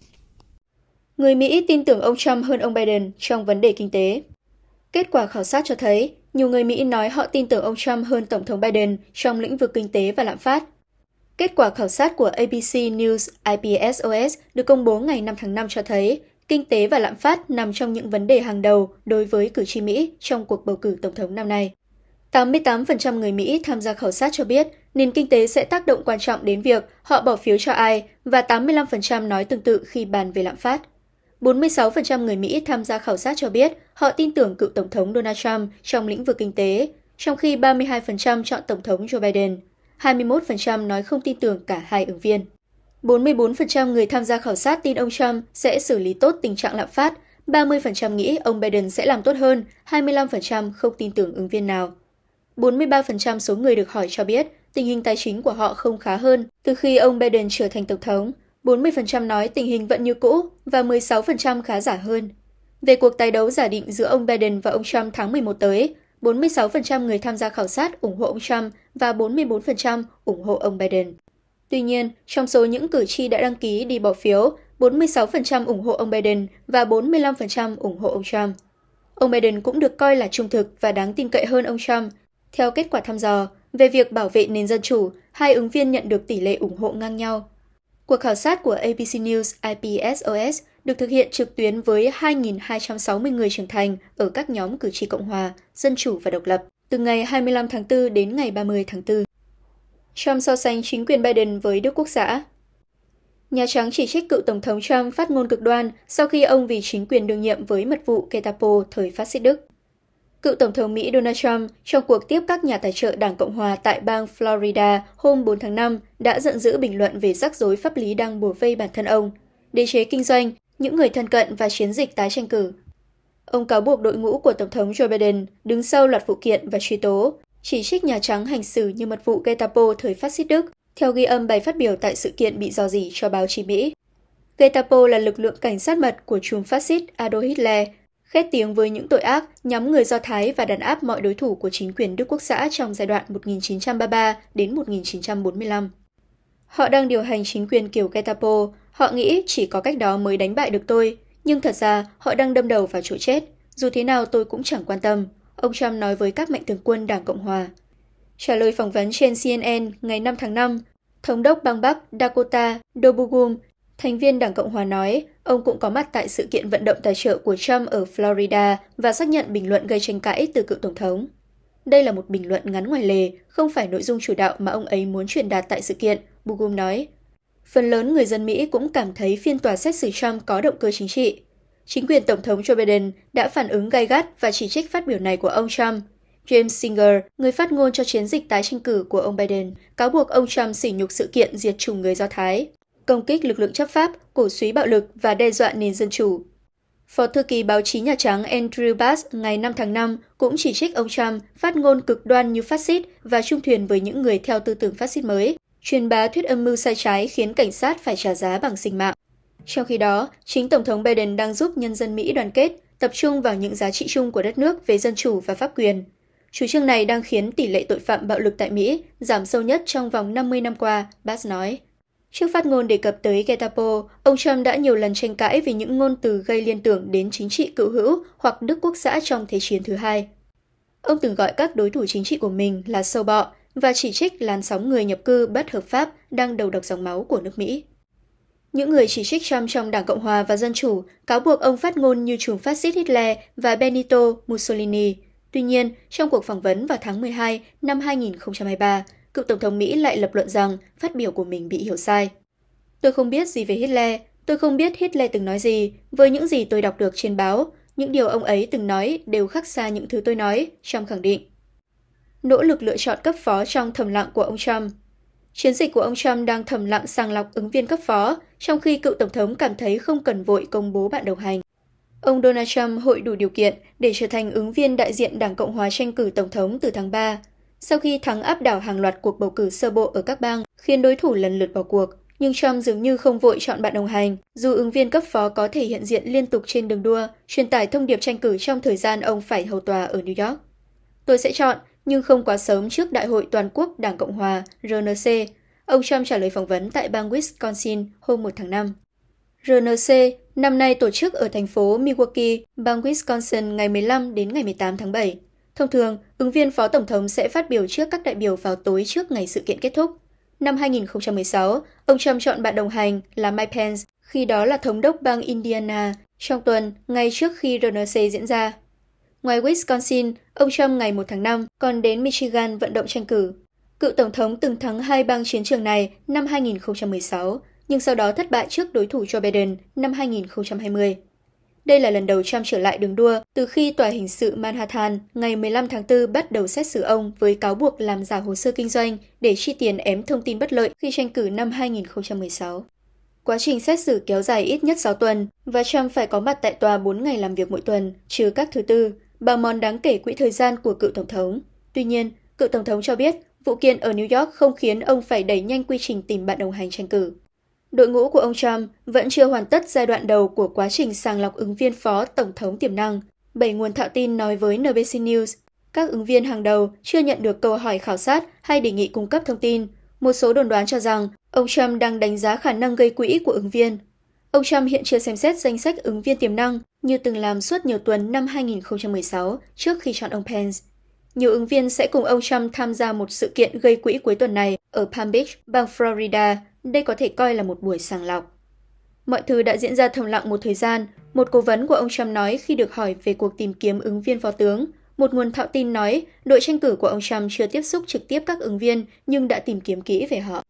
Người Mỹ tin tưởng ông Trump hơn ông Biden trong vấn đề kinh tế. Kết quả khảo sát cho thấy, nhiều người Mỹ nói họ tin tưởng ông Trump hơn Tổng thống Biden trong lĩnh vực kinh tế và lạm phát. Kết quả khảo sát của ABC News IPSOS được công bố ngày 5 tháng 5 cho thấy kinh tế và lạm phát nằm trong những vấn đề hàng đầu đối với cử tri Mỹ trong cuộc bầu cử Tổng thống năm nay. 88% người Mỹ tham gia khảo sát cho biết nền kinh tế sẽ tác động quan trọng đến việc họ bỏ phiếu cho ai và 85% nói tương tự khi bàn về lạm phát. 46% người Mỹ tham gia khảo sát cho biết họ tin tưởng cựu Tổng thống Donald Trump trong lĩnh vực kinh tế, trong khi 32% chọn Tổng thống Joe Biden. 21% nói không tin tưởng cả hai ứng viên. 44% người tham gia khảo sát tin ông Trump sẽ xử lý tốt tình trạng lạm phát, 30% nghĩ ông Biden sẽ làm tốt hơn, 25% không tin tưởng ứng viên nào. 43% số người được hỏi cho biết tình hình tài chính của họ không khá hơn từ khi ông Biden trở thành tổng thống, 40% nói tình hình vẫn như cũ và 16% khá giả hơn. Về cuộc tái đấu giả định giữa ông Biden và ông Trump tháng 11 tới, 46% người tham gia khảo sát ủng hộ ông Trump và 44% ủng hộ ông Biden. Tuy nhiên, trong số những cử tri đã đăng ký đi bỏ phiếu, 46% ủng hộ ông Biden và 45% ủng hộ ông Trump. Ông Biden cũng được coi là trung thực và đáng tin cậy hơn ông Trump. Theo kết quả thăm dò, về việc bảo vệ nền dân chủ, hai ứng viên nhận được tỷ lệ ủng hộ ngang nhau Cuộc khảo sát của ABC News IPSOS được thực hiện trực tuyến với 2.260 người trưởng thành ở các nhóm cử tri Cộng hòa, Dân chủ và độc lập từ ngày 25 tháng 4 đến ngày 30 tháng 4. Trump so sánh chính quyền Biden với Đức Quốc xã. Nhà Trắng chỉ trích cựu Tổng thống Trump phát ngôn cực đoan sau khi ông vì chính quyền đương nhiệm với mật vụ Ketapo thời phát xít Đức. Cựu Tổng thống Mỹ Donald Trump trong cuộc tiếp các nhà tài trợ Đảng Cộng Hòa tại bang Florida hôm 4 tháng 5 đã giận dữ bình luận về rắc rối pháp lý đang bùa vây bản thân ông, đế chế kinh doanh, những người thân cận và chiến dịch tái tranh cử. Ông cáo buộc đội ngũ của Tổng thống Joe Biden đứng sau loạt vụ kiện và truy tố, chỉ trích Nhà Trắng hành xử như mật vụ Gestapo thời phát xít Đức, theo ghi âm bài phát biểu tại sự kiện bị dò dỉ cho báo chí Mỹ. Gestapo là lực lượng cảnh sát mật của chùm phát xít Adolf Hitler, khét tiếng với những tội ác, nhắm người Do Thái và đàn áp mọi đối thủ của chính quyền Đức Quốc xã trong giai đoạn 1933 đến 1945. Họ đang điều hành chính quyền kiểu Gestapo, họ nghĩ chỉ có cách đó mới đánh bại được tôi, nhưng thật ra họ đang đâm đầu vào chỗ chết, dù thế nào tôi cũng chẳng quan tâm, ông Trump nói với các mạnh thường quân Đảng Cộng Hòa. Trả lời phỏng vấn trên CNN ngày 5 tháng 5, Thống đốc bang Bắc Dakota Dobugum Thành viên Đảng Cộng hòa nói, ông cũng có mặt tại sự kiện vận động tài trợ của Trump ở Florida và xác nhận bình luận gây tranh cãi từ cựu tổng thống. Đây là một bình luận ngắn ngoài lề, không phải nội dung chủ đạo mà ông ấy muốn truyền đạt tại sự kiện, Bugum nói. Phần lớn người dân Mỹ cũng cảm thấy phiên tòa xét xử Trump có động cơ chính trị. Chính quyền Tổng thống Joe Biden đã phản ứng gay gắt và chỉ trích phát biểu này của ông Trump. James Singer, người phát ngôn cho chiến dịch tái tranh cử của ông Biden, cáo buộc ông Trump sỉ nhục sự kiện diệt chủng người Do Thái công kích lực lượng chấp pháp, cổ suý bạo lực và đe dọa nền dân chủ. Phó thư ký báo chí Nhà Trắng Andrew Bass ngày 5 tháng 5 cũng chỉ trích ông Trump phát ngôn cực đoan như phát xít và trung thuyền với những người theo tư tưởng phát xít mới, truyền bá thuyết âm mưu sai trái khiến cảnh sát phải trả giá bằng sinh mạng. Trong khi đó, chính Tổng thống Biden đang giúp nhân dân Mỹ đoàn kết, tập trung vào những giá trị chung của đất nước về dân chủ và pháp quyền. Chủ trương này đang khiến tỷ lệ tội phạm bạo lực tại Mỹ giảm sâu nhất trong vòng 50 năm qua, Bass nói. Trước phát ngôn đề cập tới Gestapo, ông Trump đã nhiều lần tranh cãi vì những ngôn từ gây liên tưởng đến chính trị cựu hữu hoặc Đức Quốc xã trong Thế chiến thứ hai. Ông từng gọi các đối thủ chính trị của mình là sâu bọ và chỉ trích làn sóng người nhập cư bất hợp pháp đang đầu độc dòng máu của nước Mỹ. Những người chỉ trích Trump trong Đảng Cộng hòa và Dân chủ cáo buộc ông phát ngôn như trùm phát xít Hitler và Benito Mussolini. Tuy nhiên, trong cuộc phỏng vấn vào tháng 12 năm 2023, cựu Tổng thống Mỹ lại lập luận rằng phát biểu của mình bị hiểu sai. Tôi không biết gì về Hitler, tôi không biết Hitler từng nói gì, với những gì tôi đọc được trên báo, những điều ông ấy từng nói đều khác xa những thứ tôi nói, Trump khẳng định. Nỗ lực lựa chọn cấp phó trong thầm lặng của ông Trump Chiến dịch của ông Trump đang thầm lặng sàng lọc ứng viên cấp phó, trong khi cựu Tổng thống cảm thấy không cần vội công bố bạn đồng hành. Ông Donald Trump hội đủ điều kiện để trở thành ứng viên đại diện Đảng Cộng hòa tranh cử Tổng thống từ tháng 3, sau khi thắng áp đảo hàng loạt cuộc bầu cử sơ bộ ở các bang, khiến đối thủ lần lượt bỏ cuộc, nhưng Trump dường như không vội chọn bạn đồng hành, dù ứng viên cấp phó có thể hiện diện liên tục trên đường đua, truyền tải thông điệp tranh cử trong thời gian ông phải hầu tòa ở New York. Tôi sẽ chọn, nhưng không quá sớm trước Đại hội Toàn quốc Đảng Cộng Hòa, RNC, ông Trump trả lời phỏng vấn tại bang Wisconsin hôm 1 tháng 5. RNC năm nay tổ chức ở thành phố Milwaukee, bang Wisconsin ngày 15 đến ngày 18 tháng 7. Thông thường, ứng viên Phó Tổng thống sẽ phát biểu trước các đại biểu vào tối trước ngày sự kiện kết thúc. Năm 2016, ông Trump chọn bạn đồng hành là Mike Pence, khi đó là thống đốc bang Indiana, trong tuần ngay trước khi RNC diễn ra. Ngoài Wisconsin, ông Trump ngày 1 tháng 5 còn đến Michigan vận động tranh cử. Cựu Tổng thống từng thắng hai bang chiến trường này năm 2016, nhưng sau đó thất bại trước đối thủ Joe Biden năm 2020. Đây là lần đầu Trump trở lại đường đua từ khi tòa hình sự Manhattan ngày 15 tháng 4 bắt đầu xét xử ông với cáo buộc làm giả hồ sơ kinh doanh để chi tiền ém thông tin bất lợi khi tranh cử năm 2016. Quá trình xét xử kéo dài ít nhất 6 tuần và Trump phải có mặt tại tòa 4 ngày làm việc mỗi tuần, trừ các thứ tư, bào mòn đáng kể quỹ thời gian của cựu tổng thống. Tuy nhiên, cựu tổng thống cho biết vụ kiện ở New York không khiến ông phải đẩy nhanh quy trình tìm bạn đồng hành tranh cử. Đội ngũ của ông Trump vẫn chưa hoàn tất giai đoạn đầu của quá trình sàng lọc ứng viên phó tổng thống tiềm năng. Bảy nguồn thạo tin nói với NBC News, các ứng viên hàng đầu chưa nhận được câu hỏi khảo sát hay đề nghị cung cấp thông tin. Một số đồn đoán cho rằng ông Trump đang đánh giá khả năng gây quỹ của ứng viên. Ông Trump hiện chưa xem xét danh sách ứng viên tiềm năng như từng làm suốt nhiều tuần năm 2016 trước khi chọn ông Pence. Nhiều ứng viên sẽ cùng ông Trump tham gia một sự kiện gây quỹ cuối tuần này ở Palm Beach, bang Florida, đây có thể coi là một buổi sàng lọc. Mọi thứ đã diễn ra thầm lặng một thời gian, một cố vấn của ông Trump nói khi được hỏi về cuộc tìm kiếm ứng viên phó tướng. Một nguồn thạo tin nói đội tranh cử của ông Trump chưa tiếp xúc trực tiếp các ứng viên nhưng đã tìm kiếm kỹ về họ.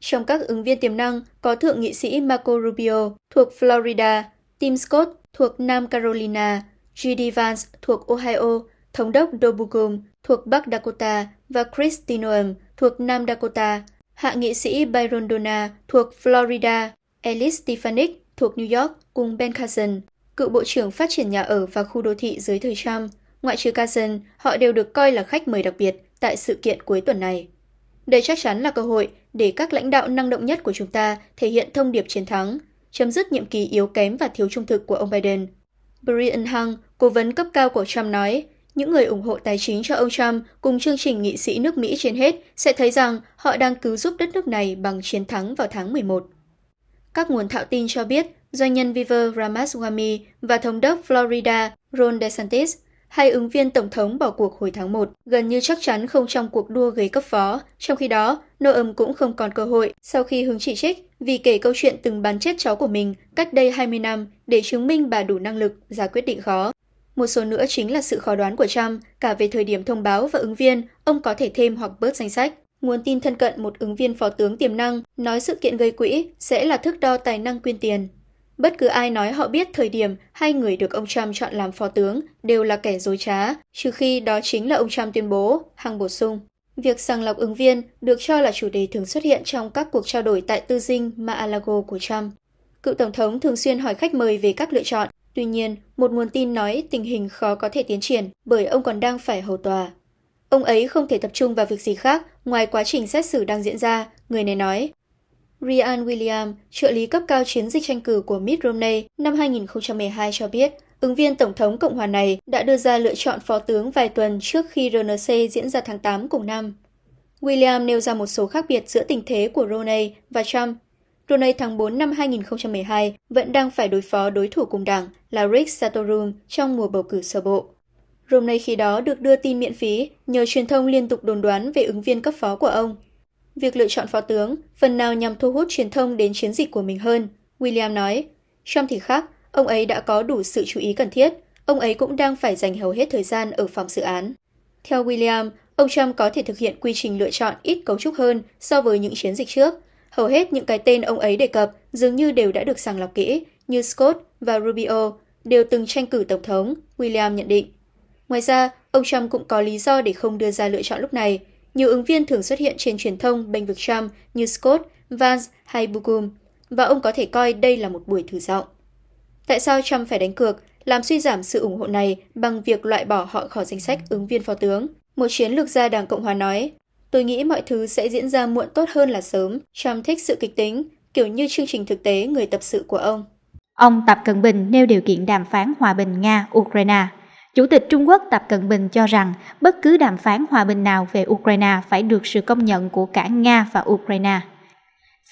Trong các ứng viên tiềm năng có thượng nghị sĩ Marco Rubio thuộc Florida, Tim Scott thuộc Nam Carolina, J.D. Vance thuộc Ohio, Thống đốc Doe thuộc Bắc Dakota và Chris Tinoem thuộc Nam Dakota Hạ nghị sĩ Byron Byrondona thuộc Florida, Alice Stefanik thuộc New York cùng Ben Carson, cựu Bộ trưởng Phát triển Nhà ở và Khu đô thị dưới thời Trump, ngoại trừ Carson, họ đều được coi là khách mời đặc biệt tại sự kiện cuối tuần này. Đây chắc chắn là cơ hội để các lãnh đạo năng động nhất của chúng ta thể hiện thông điệp chiến thắng, chấm dứt nhiệm kỳ yếu kém và thiếu trung thực của ông Biden. Brian Hung, cố vấn cấp cao của Trump nói, những người ủng hộ tài chính cho ông Trump cùng chương trình nghị sĩ nước Mỹ trên hết sẽ thấy rằng họ đang cứu giúp đất nước này bằng chiến thắng vào tháng 11. Các nguồn thạo tin cho biết doanh nhân Viver Ramaswamy và thống đốc Florida Ron DeSantis, hai ứng viên tổng thống bỏ cuộc hồi tháng 1, gần như chắc chắn không trong cuộc đua ghế cấp phó. Trong khi đó, Noam cũng không còn cơ hội sau khi hứng chỉ trích vì kể câu chuyện từng bắn chết cháu của mình cách đây 20 năm để chứng minh bà đủ năng lực ra quyết định khó. Một số nữa chính là sự khó đoán của Trump, cả về thời điểm thông báo và ứng viên, ông có thể thêm hoặc bớt danh sách. Nguồn tin thân cận một ứng viên phó tướng tiềm năng nói sự kiện gây quỹ sẽ là thước đo tài năng quyên tiền. Bất cứ ai nói họ biết thời điểm hay người được ông Trump chọn làm phó tướng đều là kẻ dối trá, trừ khi đó chính là ông Trump tuyên bố, Hằng bổ sung. Việc sàng lọc ứng viên được cho là chủ đề thường xuất hiện trong các cuộc trao đổi tại tư dinh Mar-a-Lago của Trump. Cựu Tổng thống thường xuyên hỏi khách mời về các lựa chọn Tuy nhiên, một nguồn tin nói tình hình khó có thể tiến triển bởi ông còn đang phải hầu tòa. Ông ấy không thể tập trung vào việc gì khác ngoài quá trình xét xử đang diễn ra, người này nói. Ryan William, trợ lý cấp cao chiến dịch tranh cử của Mitt Romney năm 2012 cho biết, ứng viên Tổng thống Cộng hòa này đã đưa ra lựa chọn phó tướng vài tuần trước khi RNC diễn ra tháng 8 cùng năm. William nêu ra một số khác biệt giữa tình thế của Romney và Trump Brunei tháng 4 năm 2012 vẫn đang phải đối phó đối thủ cùng đảng là Rick Satorum trong mùa bầu cử sơ bộ. Romney khi đó được đưa tin miễn phí nhờ truyền thông liên tục đồn đoán về ứng viên cấp phó của ông. Việc lựa chọn phó tướng phần nào nhằm thu hút truyền thông đến chiến dịch của mình hơn, William nói. Trump thì khác, ông ấy đã có đủ sự chú ý cần thiết, ông ấy cũng đang phải dành hầu hết thời gian ở phòng dự án. Theo William, ông Trump có thể thực hiện quy trình lựa chọn ít cấu trúc hơn so với những chiến dịch trước, Hầu hết những cái tên ông ấy đề cập dường như đều đã được sàng lọc kỹ, như Scott và Rubio đều từng tranh cử tổng thống, William nhận định. Ngoài ra, ông Trump cũng có lý do để không đưa ra lựa chọn lúc này. Nhiều ứng viên thường xuất hiện trên truyền thông bênh vực Trump như Scott, Vance hay Bukum, và ông có thể coi đây là một buổi thử giọng. Tại sao Trump phải đánh cược, làm suy giảm sự ủng hộ này bằng việc loại bỏ họ khỏi danh sách ứng viên phó tướng? Một chiến lược gia Đảng Cộng hòa nói, Tôi nghĩ mọi thứ sẽ diễn ra muộn tốt hơn là sớm. Trump thích sự kịch tính, kiểu như chương trình thực tế người tập sự của ông. Ông Tập Cận Bình nêu điều kiện đàm phán hòa bình Nga-Ukraine. Chủ tịch Trung Quốc Tập Cận Bình cho rằng bất cứ đàm phán hòa bình nào về Ukraine phải được sự công nhận của cả Nga và Ukraine.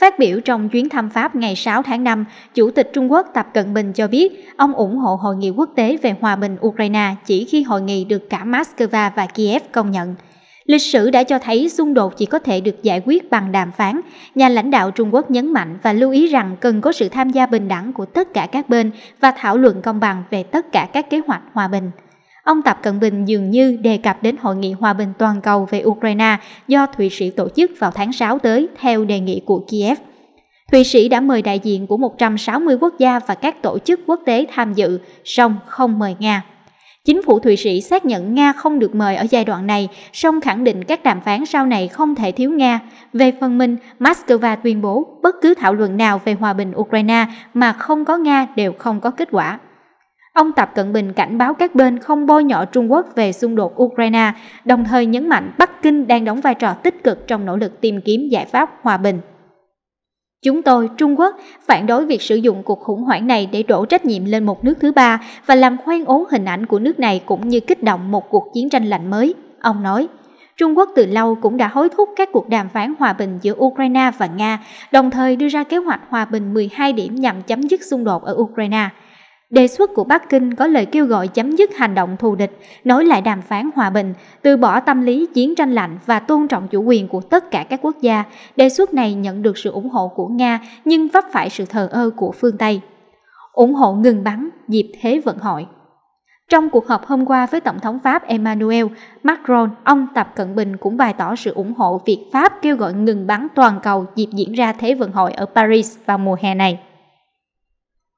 Phát biểu trong chuyến thăm Pháp ngày 6 tháng 5, Chủ tịch Trung Quốc Tập Cận Bình cho biết ông ủng hộ hội nghị quốc tế về hòa bình Ukraine chỉ khi hội nghị được cả Moscow và Kiev công nhận – Lịch sử đã cho thấy xung đột chỉ có thể được giải quyết bằng đàm phán. Nhà lãnh đạo Trung Quốc nhấn mạnh và lưu ý rằng cần có sự tham gia bình đẳng của tất cả các bên và thảo luận công bằng về tất cả các kế hoạch hòa bình. Ông Tập Cận Bình dường như đề cập đến hội nghị hòa bình toàn cầu về Ukraine do Thụy Sĩ tổ chức vào tháng 6 tới theo đề nghị của Kiev. Thụy Sĩ đã mời đại diện của 160 quốc gia và các tổ chức quốc tế tham dự, song không mời Nga. Chính phủ Thụy Sĩ xác nhận Nga không được mời ở giai đoạn này, song khẳng định các đàm phán sau này không thể thiếu Nga. Về phần mình, Moscow tuyên bố bất cứ thảo luận nào về hòa bình Ukraine mà không có Nga đều không có kết quả. Ông Tập Cận Bình cảnh báo các bên không bôi nhọ Trung Quốc về xung đột Ukraine, đồng thời nhấn mạnh Bắc Kinh đang đóng vai trò tích cực trong nỗ lực tìm kiếm giải pháp hòa bình. Chúng tôi, Trung Quốc, phản đối việc sử dụng cuộc khủng hoảng này để đổ trách nhiệm lên một nước thứ ba và làm khoan ố hình ảnh của nước này cũng như kích động một cuộc chiến tranh lạnh mới, ông nói. Trung Quốc từ lâu cũng đã hối thúc các cuộc đàm phán hòa bình giữa Ukraine và Nga, đồng thời đưa ra kế hoạch hòa bình 12 điểm nhằm chấm dứt xung đột ở Ukraine – Đề xuất của Bắc Kinh có lời kêu gọi chấm dứt hành động thù địch, nối lại đàm phán hòa bình, từ bỏ tâm lý chiến tranh lạnh và tôn trọng chủ quyền của tất cả các quốc gia. Đề xuất này nhận được sự ủng hộ của Nga nhưng vấp phải sự thờ ơ của phương Tây. Ủng hộ ngừng bắn dịp thế vận hội. Trong cuộc họp hôm qua với Tổng thống Pháp Emmanuel Macron, ông Tập Cận Bình cũng bày tỏ sự ủng hộ việc Pháp kêu gọi ngừng bắn toàn cầu dịp diễn ra Thế vận hội ở Paris vào mùa hè này.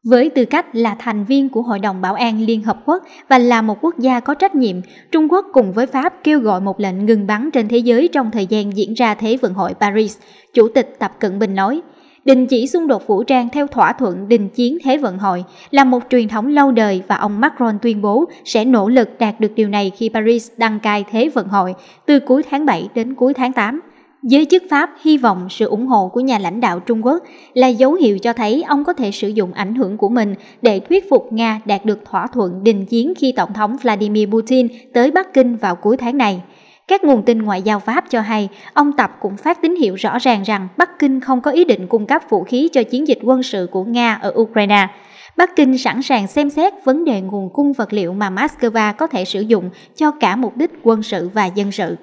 Với tư cách là thành viên của Hội đồng Bảo an Liên Hợp Quốc và là một quốc gia có trách nhiệm, Trung Quốc cùng với Pháp kêu gọi một lệnh ngừng bắn trên thế giới trong thời gian diễn ra Thế vận hội Paris. Chủ tịch Tập Cận Bình nói, đình chỉ xung đột vũ trang theo thỏa thuận đình chiến Thế vận hội là một truyền thống lâu đời và ông Macron tuyên bố sẽ nỗ lực đạt được điều này khi Paris đăng cai Thế vận hội từ cuối tháng 7 đến cuối tháng 8. Giới chức Pháp hy vọng sự ủng hộ của nhà lãnh đạo Trung Quốc là dấu hiệu cho thấy ông có thể sử dụng ảnh hưởng của mình để thuyết phục Nga đạt được thỏa thuận đình chiến khi Tổng thống Vladimir Putin tới Bắc Kinh vào cuối tháng này. Các nguồn tin ngoại giao Pháp cho hay, ông Tập cũng phát tín hiệu rõ ràng rằng Bắc Kinh không có ý định cung cấp vũ khí cho chiến dịch quân sự của Nga ở Ukraine. Bắc Kinh sẵn sàng xem xét vấn đề nguồn cung vật liệu mà Moscow có thể sử dụng cho cả mục đích quân sự và dân sự.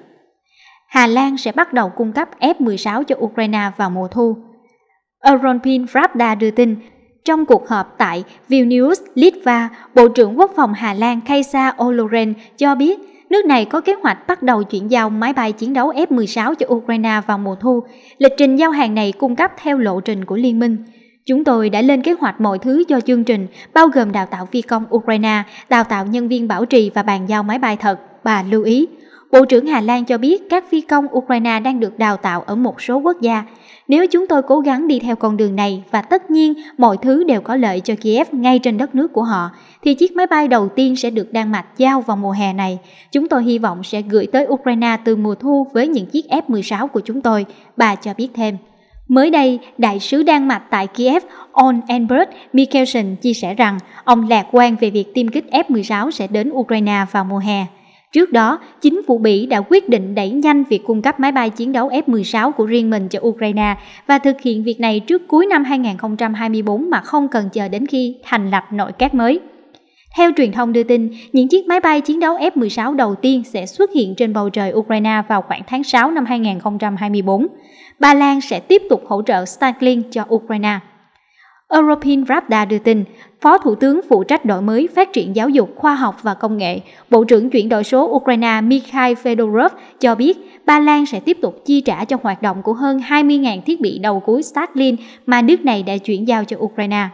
Hà Lan sẽ bắt đầu cung cấp F-16 cho Ukraine vào mùa thu. Europin Pravda đưa tin, trong cuộc họp tại Vilnius, Litva, Bộ trưởng Quốc phòng Hà Lan Kajsa Oloren cho biết nước này có kế hoạch bắt đầu chuyển giao máy bay chiến đấu F-16 cho Ukraine vào mùa thu. Lịch trình giao hàng này cung cấp theo lộ trình của Liên minh. Chúng tôi đã lên kế hoạch mọi thứ cho chương trình, bao gồm đào tạo phi công Ukraine, đào tạo nhân viên bảo trì và bàn giao máy bay thật, bà lưu ý. Bộ trưởng Hà Lan cho biết các phi công Ukraine đang được đào tạo ở một số quốc gia. Nếu chúng tôi cố gắng đi theo con đường này và tất nhiên mọi thứ đều có lợi cho Kiev ngay trên đất nước của họ, thì chiếc máy bay đầu tiên sẽ được Đan Mạch giao vào mùa hè này. Chúng tôi hy vọng sẽ gửi tới Ukraine từ mùa thu với những chiếc F-16 của chúng tôi, bà cho biết thêm. Mới đây, đại sứ Đan Mạch tại Kiev, On Enbert Mikkelsen chia sẻ rằng ông lạc quan về việc tiêm kích F-16 sẽ đến Ukraine vào mùa hè. Trước đó, chính phủ Mỹ đã quyết định đẩy nhanh việc cung cấp máy bay chiến đấu F-16 của riêng mình cho Ukraine và thực hiện việc này trước cuối năm 2024 mà không cần chờ đến khi thành lập nội các mới. Theo truyền thông đưa tin, những chiếc máy bay chiến đấu F-16 đầu tiên sẽ xuất hiện trên bầu trời Ukraine vào khoảng tháng 6 năm 2024. Ba Lan sẽ tiếp tục hỗ trợ Starlink cho Ukraine. Europin Pravda đưa tin, Phó Thủ tướng phụ trách đổi mới phát triển giáo dục, khoa học và công nghệ, Bộ trưởng chuyển đổi số Ukraine Mikhail Fedorov cho biết Ba Lan sẽ tiếp tục chi trả cho hoạt động của hơn 20.000 thiết bị đầu cuối Starlink mà nước này đã chuyển giao cho Ukraine.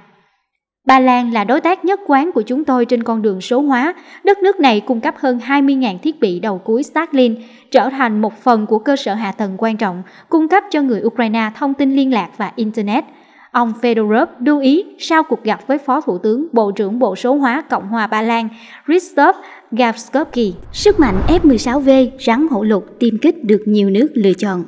Ba Lan là đối tác nhất quán của chúng tôi trên con đường số hóa. Đất nước này cung cấp hơn 20.000 thiết bị đầu cuối Starlink, trở thành một phần của cơ sở hạ tầng quan trọng, cung cấp cho người Ukraine thông tin liên lạc và Internet – Ông Fedorov lưu ý sau cuộc gặp với Phó Thủ tướng Bộ trưởng Bộ Số hóa Cộng hòa Ba Lan Krzysztof Gawkowski. Sức mạnh F-16V rắn hổ lục tiêm kích được nhiều nước lựa chọn.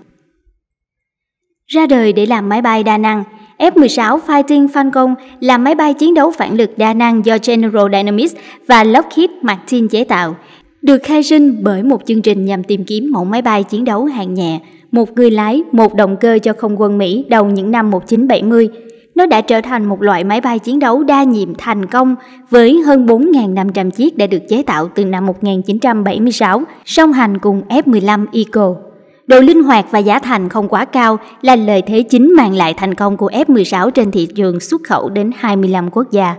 Ra đời để làm máy bay đa năng, F-16 Fighting Falcon là máy bay chiến đấu phản lực đa năng do General Dynamics và Lockheed Martin chế tạo – được khai sinh bởi một chương trình nhằm tìm kiếm mẫu máy bay chiến đấu hạng nhẹ, một người lái, một động cơ cho không quân Mỹ đầu những năm 1970. Nó đã trở thành một loại máy bay chiến đấu đa nhiệm thành công với hơn 4.500 chiếc đã được chế tạo từ năm 1976, song hành cùng F-15 Eagle. Độ linh hoạt và giá thành không quá cao là lợi thế chính mang lại thành công của F-16 trên thị trường xuất khẩu đến 25 quốc gia.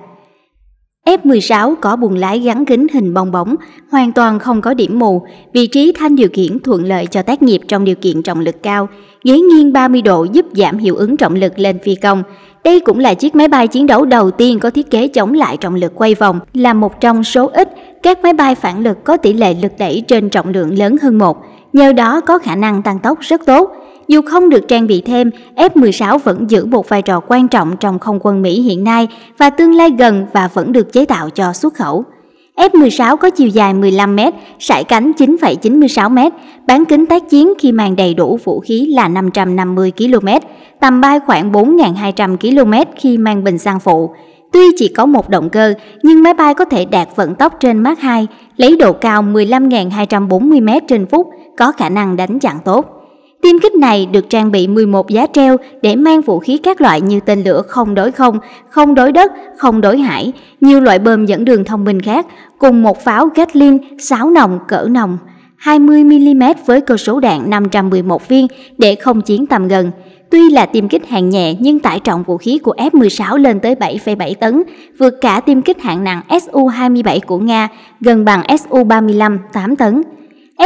F-16 có buồng lái gắn kính hình bong bóng, hoàn toàn không có điểm mù, vị trí thanh điều khiển thuận lợi cho tác nghiệp trong điều kiện trọng lực cao, ghế nghiêng 30 độ giúp giảm hiệu ứng trọng lực lên phi công. Đây cũng là chiếc máy bay chiến đấu đầu tiên có thiết kế chống lại trọng lực quay vòng, là một trong số ít các máy bay phản lực có tỷ lệ lực đẩy trên trọng lượng lớn hơn một, nhờ đó có khả năng tăng tốc rất tốt. Dù không được trang bị thêm, F-16 vẫn giữ một vai trò quan trọng trong không quân Mỹ hiện nay và tương lai gần và vẫn được chế tạo cho xuất khẩu. F-16 có chiều dài 15m, sải cánh 9,96m, bán kính tác chiến khi mang đầy đủ vũ khí là 550 km, tầm bay khoảng 4.200 km khi mang bình xăng phụ. Tuy chỉ có một động cơ, nhưng máy bay có thể đạt vận tốc trên Mach 2, lấy độ cao 15.240m trên phút, có khả năng đánh chặn tốt. Tiêm kích này được trang bị 11 giá treo để mang vũ khí các loại như tên lửa không đối không, không đối đất, không đối hải, nhiều loại bơm dẫn đường thông minh khác, cùng một pháo Gatling 6 nòng cỡ nòng, 20mm với cơ số đạn 511 viên để không chiến tầm gần. Tuy là tiêm kích hạng nhẹ nhưng tải trọng vũ khí của F-16 lên tới 7,7 tấn, vượt cả tiêm kích hạng nặng Su-27 của Nga gần bằng Su-35 8 tấn.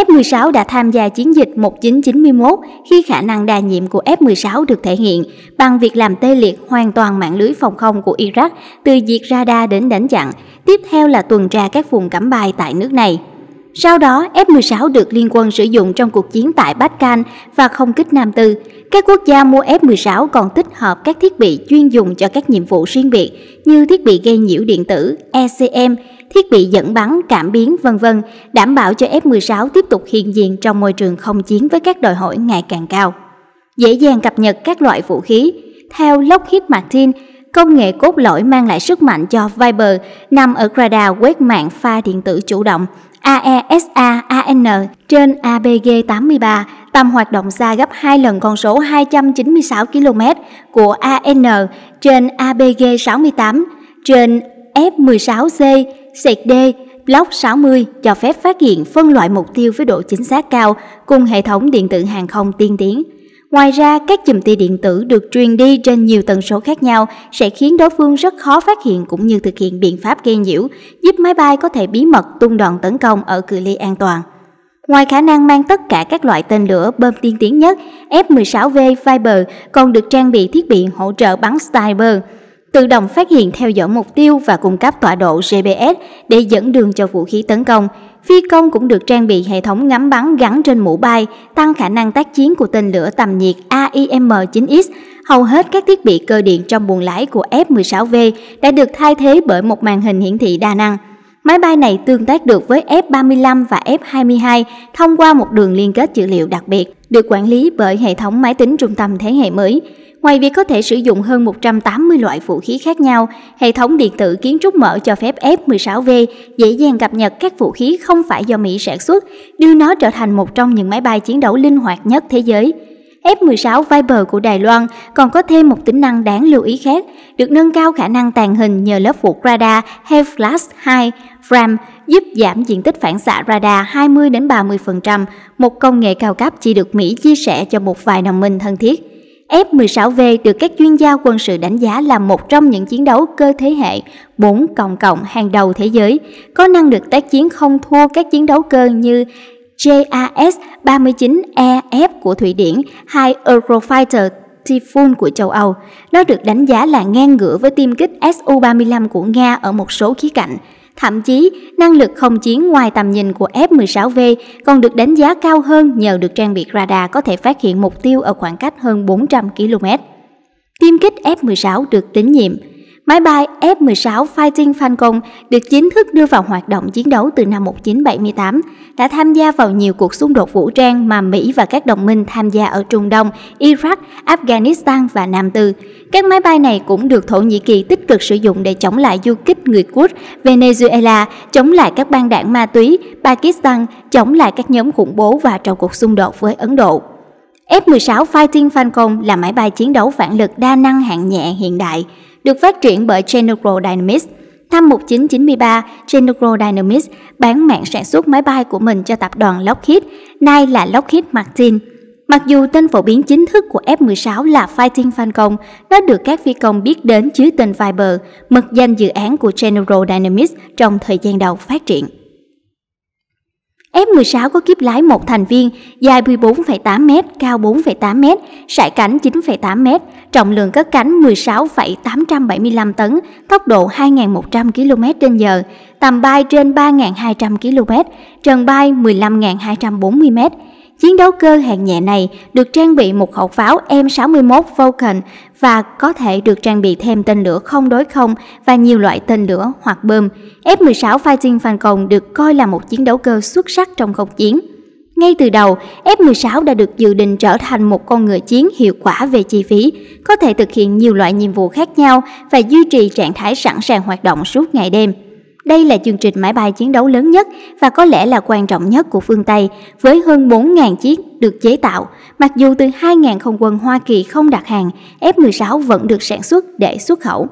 F-16 đã tham gia chiến dịch 1991 khi khả năng đa nhiệm của F-16 được thể hiện bằng việc làm tê liệt hoàn toàn mạng lưới phòng không của Iraq từ diệt radar đến đánh chặn, tiếp theo là tuần tra các vùng cắm bài tại nước này. Sau đó, F-16 được liên quân sử dụng trong cuộc chiến tại Batcan và không kích Nam Tư. Các quốc gia mua F-16 còn tích hợp các thiết bị chuyên dùng cho các nhiệm vụ riêng biệt như thiết bị gây nhiễu điện tử, ECM, thiết bị dẫn bắn, cảm biến vân vân, đảm bảo cho F-16 tiếp tục hiện diện trong môi trường không chiến với các đòi hỏi ngày càng cao. Dễ dàng cập nhật các loại vũ khí. Theo Lockheed Martin, công nghệ cốt lõi mang lại sức mạnh cho Viper nằm ở radar quét mạng pha điện tử chủ động AESA-AN trên ABG-83, tầm hoạt động xa gấp 2 lần con số 296 km của AN trên ABG-68 trên F-16C Sệt D Block 60 cho phép phát hiện phân loại mục tiêu với độ chính xác cao cùng hệ thống điện tử hàng không tiên tiến. Ngoài ra, các chùm tia điện tử được truyền đi trên nhiều tần số khác nhau sẽ khiến đối phương rất khó phát hiện cũng như thực hiện biện pháp gây nhiễu, giúp máy bay có thể bí mật tung đòn tấn công ở cự ly an toàn. Ngoài khả năng mang tất cả các loại tên lửa bơm tiên tiến nhất, F-16V Viper còn được trang bị thiết bị hỗ trợ bắn Sniper – tự động phát hiện theo dõi mục tiêu và cung cấp tọa độ GPS để dẫn đường cho vũ khí tấn công. Phi công cũng được trang bị hệ thống ngắm bắn gắn trên mũ bay, tăng khả năng tác chiến của tên lửa tầm nhiệt AIM-9X. Hầu hết các thiết bị cơ điện trong buồng lái của F-16V đã được thay thế bởi một màn hình hiển thị đa năng. Máy bay này tương tác được với F-35 và F-22 thông qua một đường liên kết dữ liệu đặc biệt, được quản lý bởi hệ thống máy tính trung tâm thế hệ mới. Ngoài việc có thể sử dụng hơn 180 loại vũ khí khác nhau, hệ thống điện tử kiến trúc mở cho phép F-16V dễ dàng cập nhật các vũ khí không phải do Mỹ sản xuất, đưa nó trở thành một trong những máy bay chiến đấu linh hoạt nhất thế giới. F-16 Viper của Đài Loan còn có thêm một tính năng đáng lưu ý khác, được nâng cao khả năng tàng hình nhờ lớp phủ radar Heflas 2 FRAM giúp giảm diện tích phản xạ radar 20-30%, một công nghệ cao cấp chỉ được Mỹ chia sẻ cho một vài đồng minh thân thiết. F-16V được các chuyên gia quân sự đánh giá là một trong những chiến đấu cơ thế hệ 4 cộng cộng hàng đầu thế giới, có năng lực tác chiến không thua các chiến đấu cơ như JAS-39EF của Thụy Điển Hai Eurofighter Typhoon của châu Âu. Nó được đánh giá là ngang ngửa với tiêm kích Su-35 của Nga ở một số khía cạnh. Thậm chí, năng lực không chiến ngoài tầm nhìn của F-16V còn được đánh giá cao hơn nhờ được trang bị radar có thể phát hiện mục tiêu ở khoảng cách hơn 400 km. Tiêm kích F-16 được tín nhiệm – Máy bay F-16 Fighting Falcon được chính thức đưa vào hoạt động chiến đấu từ năm 1978, đã tham gia vào nhiều cuộc xung đột vũ trang mà Mỹ và các đồng minh tham gia ở Trung Đông, Iraq, Afghanistan và Nam Tư. Các máy bay này cũng được Thổ Nhĩ Kỳ tích cực sử dụng để chống lại du kích người Quốc, Venezuela, chống lại các bang đảng ma túy, Pakistan, chống lại các nhóm khủng bố và trong cuộc xung đột với Ấn Độ. F-16 Fighting Falcon là máy bay chiến đấu phản lực đa năng hạng nhẹ hiện đại, được phát triển bởi General Dynamics. Năm 1993, General Dynamics bán mạng sản xuất máy bay của mình cho tập đoàn Lockheed, nay là Lockheed Martin. Mặc dù tên phổ biến chính thức của F-16 là Fighting Falcon, nó được các phi công biết đến dưới tên Viper, mật danh dự án của General Dynamics trong thời gian đầu phát triển. F-16 có kiếp lái một thành viên, dài 14,8m, cao 4,8m, sải cánh 9,8m, trọng lượng cất cánh 16,875 tấn, tốc độ 2.100 km h tầm bay trên 3.200 km, trần bay 15.240m. Chiến đấu cơ hạng nhẹ này được trang bị một khẩu pháo M61 Vulcan và có thể được trang bị thêm tên lửa không đối không và nhiều loại tên lửa hoặc bơm. F-16 Fighting Falcon được coi là một chiến đấu cơ xuất sắc trong không chiến. Ngay từ đầu, F-16 đã được dự định trở thành một con ngựa chiến hiệu quả về chi phí, có thể thực hiện nhiều loại nhiệm vụ khác nhau và duy trì trạng thái sẵn sàng hoạt động suốt ngày đêm. Đây là chương trình máy bay chiến đấu lớn nhất và có lẽ là quan trọng nhất của phương Tây, với hơn 4.000 chiếc được chế tạo. Mặc dù từ 2.000 không quân Hoa Kỳ không đặt hàng, F-16 vẫn được sản xuất để xuất khẩu.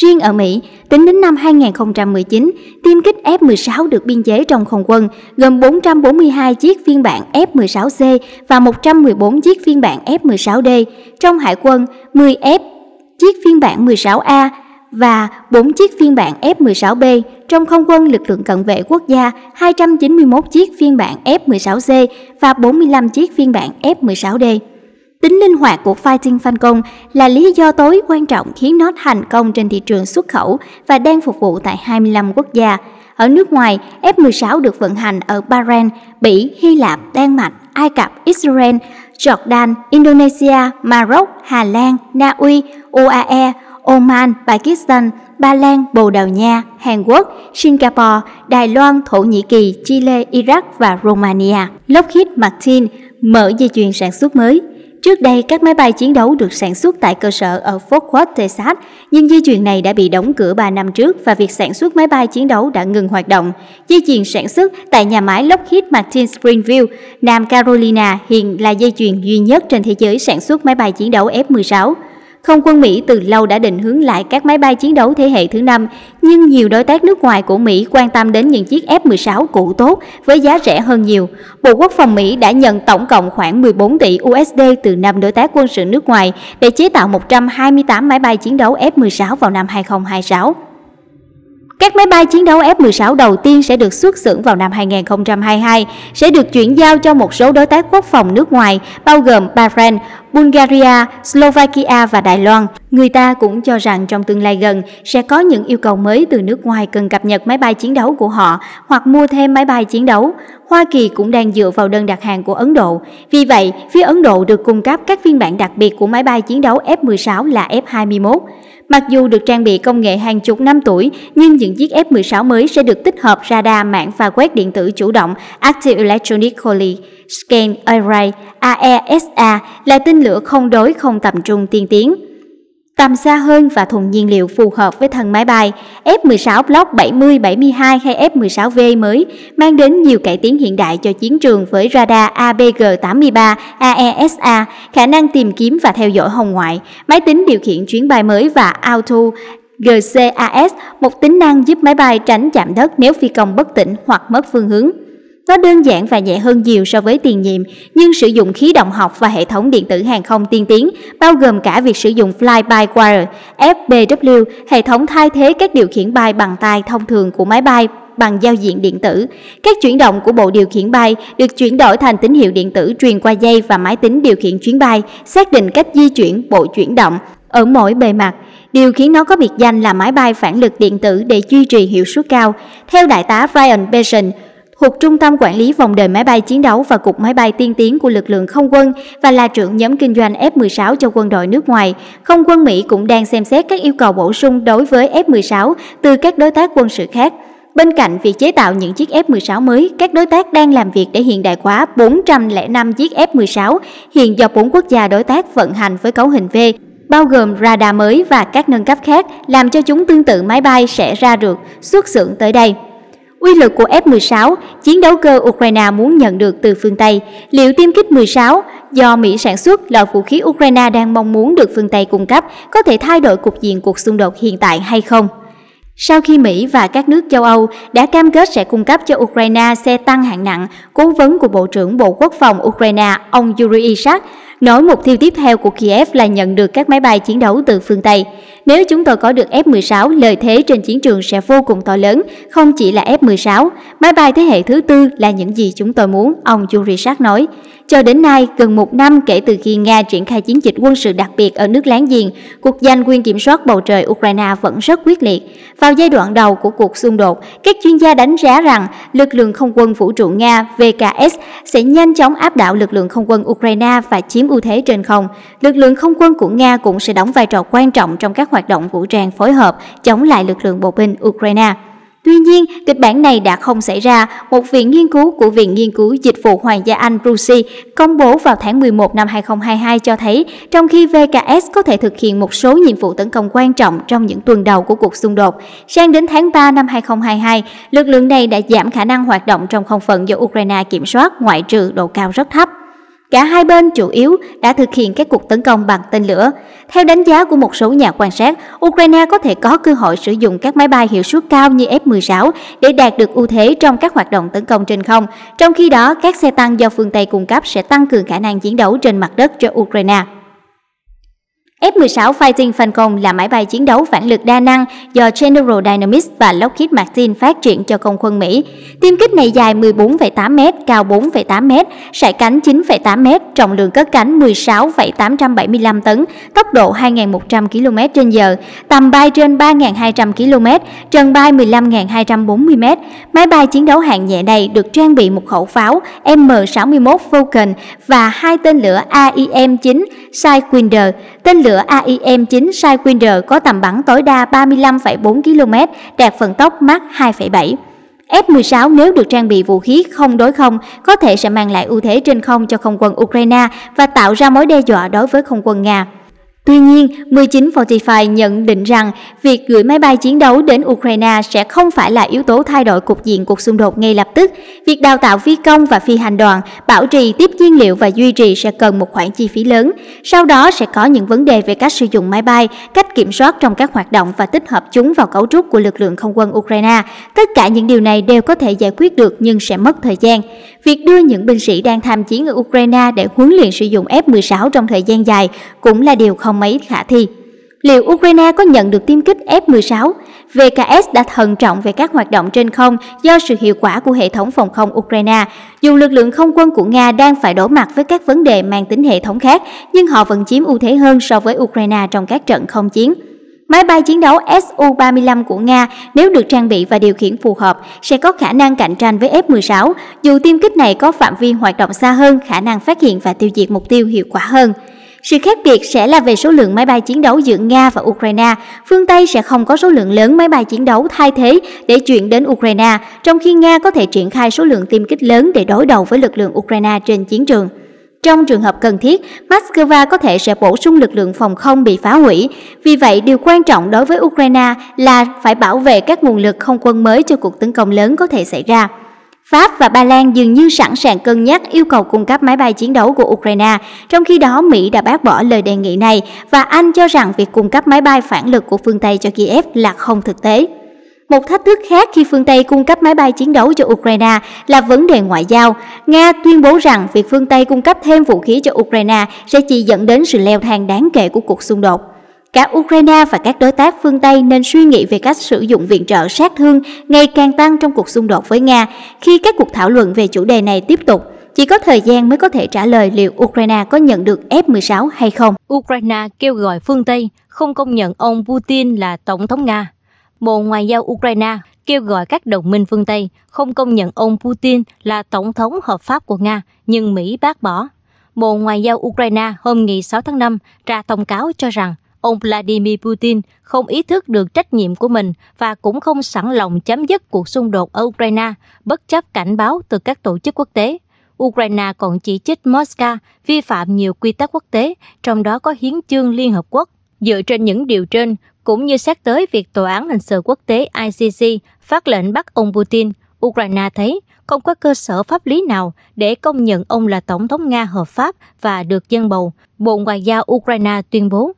Riêng ở Mỹ, tính đến năm 2019, tiêm kích F-16 được biên chế trong không quân gồm 442 chiếc phiên bản F-16C và 114 chiếc phiên bản F-16D. Trong hải quân, 10 F chiếc phiên bản 16A và 4 chiếc phiên bản F-16B, trong không quân lực lượng cận vệ quốc gia 291 chiếc phiên bản F-16C và 45 chiếc phiên bản F-16D. Tính linh hoạt của Fighting Falcon là lý do tối quan trọng khiến nó thành công trên thị trường xuất khẩu và đang phục vụ tại 25 quốc gia. Ở nước ngoài, F-16 được vận hành ở Bahrain, Bỉ, Hy Lạp, Đan Mạch, Ai Cập, Israel, Jordan, Indonesia, Maroc, Hà Lan, Na Uy, UAE, Oman, Pakistan, Ba Lan, Bồ Đào Nha, Hàn Quốc, Singapore, Đài Loan, Thổ Nhĩ Kỳ, Chile, Iraq và Romania. Lockheed Martin mở dây chuyền sản xuất mới. Trước đây, các máy bay chiến đấu được sản xuất tại cơ sở ở Fort Worth, Texas, nhưng dây chuyền này đã bị đóng cửa 3 năm trước và việc sản xuất máy bay chiến đấu đã ngừng hoạt động. Dây chuyền sản xuất tại nhà máy Lockheed Martin Springfield, Nam Carolina hiện là dây chuyền duy nhất trên thế giới sản xuất máy bay chiến đấu F-16. Không quân Mỹ từ lâu đã định hướng lại các máy bay chiến đấu thế hệ thứ năm, nhưng nhiều đối tác nước ngoài của Mỹ quan tâm đến những chiếc F-16 cũ tốt với giá rẻ hơn nhiều. Bộ Quốc phòng Mỹ đã nhận tổng cộng khoảng 14 tỷ USD từ năm đối tác quân sự nước ngoài để chế tạo 128 máy bay chiến đấu F-16 vào năm 2026. Các máy bay chiến đấu F-16 đầu tiên sẽ được xuất xưởng vào năm 2022, sẽ được chuyển giao cho một số đối tác quốc phòng nước ngoài, bao gồm Bahrain, Bulgaria, Slovakia và Đài Loan. Người ta cũng cho rằng trong tương lai gần sẽ có những yêu cầu mới từ nước ngoài cần cập nhật máy bay chiến đấu của họ hoặc mua thêm máy bay chiến đấu. Hoa Kỳ cũng đang dựa vào đơn đặt hàng của Ấn Độ. Vì vậy, phía Ấn Độ được cung cấp các phiên bản đặc biệt của máy bay chiến đấu F-16 là F-21. Mặc dù được trang bị công nghệ hàng chục năm tuổi, nhưng những chiếc F-16 mới sẽ được tích hợp radar mạng và quét điện tử chủ động Active Electronic Collie, Scan Array, AESA e là tên lửa không đối không tầm trung tiên tiến tầm xa hơn và thùng nhiên liệu phù hợp với thân máy bay F-16 Block 70-72 hay F-16V mới, mang đến nhiều cải tiến hiện đại cho chiến trường với radar ABG-83 AESA, khả năng tìm kiếm và theo dõi hồng ngoại, máy tính điều khiển chuyến bay mới và auto GCAS, một tính năng giúp máy bay tránh chạm đất nếu phi công bất tỉnh hoặc mất phương hướng. Nó đơn giản và nhẹ hơn nhiều so với tiền nhiệm, nhưng sử dụng khí động học và hệ thống điện tử hàng không tiên tiến, bao gồm cả việc sử dụng fly-by-wire, FBW, hệ thống thay thế các điều khiển bay bằng tay thông thường của máy bay bằng giao diện điện tử. Các chuyển động của bộ điều khiển bay được chuyển đổi thành tín hiệu điện tử truyền qua dây và máy tính điều khiển chuyến bay, xác định cách di chuyển bộ chuyển động ở mỗi bề mặt điều khiến nó có biệt danh là máy bay phản lực điện tử để duy trì hiệu suất cao. Theo đại tá Ryan Besson, thuộc Trung tâm Quản lý Vòng đời Máy bay Chiến đấu và Cục Máy bay Tiên tiến của lực lượng không quân và là trưởng nhóm kinh doanh F-16 cho quân đội nước ngoài. Không quân Mỹ cũng đang xem xét các yêu cầu bổ sung đối với F-16 từ các đối tác quân sự khác. Bên cạnh việc chế tạo những chiếc F-16 mới, các đối tác đang làm việc để hiện đại hóa 405 chiếc F-16 hiện do 4 quốc gia đối tác vận hành với cấu hình V, bao gồm radar mới và các nâng cấp khác, làm cho chúng tương tự máy bay sẽ ra được, xuất xưởng tới đây. Uy lực của F-16, chiến đấu cơ Ukraine muốn nhận được từ phương Tây, liệu tiêm kích 16 do Mỹ sản xuất là vũ khí Ukraine đang mong muốn được phương Tây cung cấp có thể thay đổi cục diện cuộc xung đột hiện tại hay không? Sau khi Mỹ và các nước châu Âu đã cam kết sẽ cung cấp cho Ukraine xe tăng hạng nặng, cố vấn của Bộ trưởng Bộ Quốc phòng Ukraine ông Yuri Ishak Nói mục tiêu tiếp theo của Kiev là nhận được các máy bay chiến đấu từ phương Tây. Nếu chúng tôi có được F-16, lợi thế trên chiến trường sẽ vô cùng to lớn, không chỉ là F-16, máy bay thế hệ thứ tư là những gì chúng tôi muốn, ông Jurishak nói. Cho đến nay, gần một năm kể từ khi Nga triển khai chiến dịch quân sự đặc biệt ở nước láng giềng, cuộc giành quyền kiểm soát bầu trời Ukraine vẫn rất quyết liệt. Vào giai đoạn đầu của cuộc xung đột, các chuyên gia đánh giá rằng lực lượng không quân vũ trụ Nga VKS sẽ nhanh chóng áp đảo lực lượng không quân Ukraine và chiếm chiếm ưu thế trên không, lực lượng không quân của Nga cũng sẽ đóng vai trò quan trọng trong các hoạt động vũ trang phối hợp chống lại lực lượng bộ binh Ukraine. Tuy nhiên, kịch bản này đã không xảy ra. Một viện nghiên cứu của Viện Nghiên cứu Dịch vụ Hoàng gia Anh rusi công bố vào tháng 11 năm 2022 cho thấy, trong khi VKS có thể thực hiện một số nhiệm vụ tấn công quan trọng trong những tuần đầu của cuộc xung đột, sang đến tháng 3 năm 2022, lực lượng này đã giảm khả năng hoạt động trong không phận do Ukraine kiểm soát ngoại trừ độ cao rất thấp. Cả hai bên chủ yếu đã thực hiện các cuộc tấn công bằng tên lửa. Theo đánh giá của một số nhà quan sát, Ukraine có thể có cơ hội sử dụng các máy bay hiệu suất cao như F-16 để đạt được ưu thế trong các hoạt động tấn công trên không. Trong khi đó, các xe tăng do phương Tây cung cấp sẽ tăng cường khả năng chiến đấu trên mặt đất cho Ukraine. F-16 Fighting Falcon là máy bay chiến đấu phản lực đa năng do General Dynamics và Lockheed Martin phát triển cho không quân Mỹ. Tiêm kích này dài 14,8m, cao 4,8m, sải cánh 9,8m, trọng lượng cất cánh 16,875 tấn, tốc độ 2.100 km h tầm bay trên 3.200 km, trần bay 15.240 m. Máy bay chiến đấu hạng nhẹ này được trang bị một khẩu pháo M61 Vulcan và hai tên lửa AIM-9 Sidewinder, tên lửa lửa AIM-9 Sidewinder có tầm bắn tối đa 35,4 km, đạt vận tốc Mach 2,7. F-16 nếu được trang bị vũ khí không đối không có thể sẽ mang lại ưu thế trên không cho không quân Ukraine và tạo ra mối đe dọa đối với không quân Nga. Tuy nhiên, 19 Fortify nhận định rằng việc gửi máy bay chiến đấu đến Ukraine sẽ không phải là yếu tố thay đổi cục diện cuộc xung đột ngay lập tức. Việc đào tạo phi công và phi hành đoàn, bảo trì tiếp nhiên liệu và duy trì sẽ cần một khoản chi phí lớn. Sau đó sẽ có những vấn đề về cách sử dụng máy bay, cách kiểm soát trong các hoạt động và tích hợp chúng vào cấu trúc của lực lượng không quân Ukraine. Tất cả những điều này đều có thể giải quyết được nhưng sẽ mất thời gian. Việc đưa những binh sĩ đang tham chiến ở Ukraine để huấn luyện sử dụng F-16 trong thời gian dài cũng là điều không mấy khả thi. Liệu Ukraine có nhận được tiêm kích F-16? VKS đã thận trọng về các hoạt động trên không do sự hiệu quả của hệ thống phòng không Ukraine. Dù lực lượng không quân của Nga đang phải đối mặt với các vấn đề mang tính hệ thống khác, nhưng họ vẫn chiếm ưu thế hơn so với Ukraine trong các trận không chiến. Máy bay chiến đấu Su-35 của Nga nếu được trang bị và điều khiển phù hợp sẽ có khả năng cạnh tranh với F-16, dù tiêm kích này có phạm vi hoạt động xa hơn, khả năng phát hiện và tiêu diệt mục tiêu hiệu quả hơn. Sự khác biệt sẽ là về số lượng máy bay chiến đấu giữa Nga và Ukraine. Phương Tây sẽ không có số lượng lớn máy bay chiến đấu thay thế để chuyển đến Ukraine, trong khi Nga có thể triển khai số lượng tiêm kích lớn để đối đầu với lực lượng Ukraine trên chiến trường. Trong trường hợp cần thiết, Moscow có thể sẽ bổ sung lực lượng phòng không bị phá hủy. Vì vậy, điều quan trọng đối với Ukraine là phải bảo vệ các nguồn lực không quân mới cho cuộc tấn công lớn có thể xảy ra. Pháp và Ba Lan dường như sẵn sàng cân nhắc yêu cầu cung cấp máy bay chiến đấu của Ukraine, trong khi đó Mỹ đã bác bỏ lời đề nghị này và Anh cho rằng việc cung cấp máy bay phản lực của phương Tây cho Kiev là không thực tế. Một thách thức khác khi phương Tây cung cấp máy bay chiến đấu cho Ukraine là vấn đề ngoại giao. Nga tuyên bố rằng việc phương Tây cung cấp thêm vũ khí cho Ukraine sẽ chỉ dẫn đến sự leo thang đáng kể của cuộc xung đột. Cả Ukraine và các đối tác phương Tây nên suy nghĩ về cách sử dụng viện trợ sát thương ngày càng tăng trong cuộc xung đột với Nga khi các cuộc thảo luận về chủ đề này tiếp tục. Chỉ có thời gian mới có thể trả lời liệu Ukraine có nhận được F-16 hay không. Ukraine kêu gọi phương Tây không công nhận ông Putin là tổng thống Nga. Bộ Ngoại giao Ukraine kêu gọi các đồng minh phương Tây không công nhận ông Putin là tổng thống hợp pháp của Nga, nhưng Mỹ bác bỏ. Bộ Ngoại giao Ukraine hôm ngày 6 tháng 5 ra thông cáo cho rằng ông Vladimir Putin không ý thức được trách nhiệm của mình và cũng không sẵn lòng chấm dứt cuộc xung đột ở Ukraine, bất chấp cảnh báo từ các tổ chức quốc tế. Ukraine còn chỉ trích Moscow vi phạm nhiều quy tắc quốc tế, trong đó có hiến chương Liên Hợp Quốc. Dựa trên những điều trên, cũng như xét tới việc Tòa án Hình sự Quốc tế ICC phát lệnh bắt ông Putin, Ukraine thấy không có cơ sở pháp lý nào để công nhận ông là Tổng thống Nga hợp pháp và được dân bầu, Bộ Ngoại giao Ukraine tuyên bố.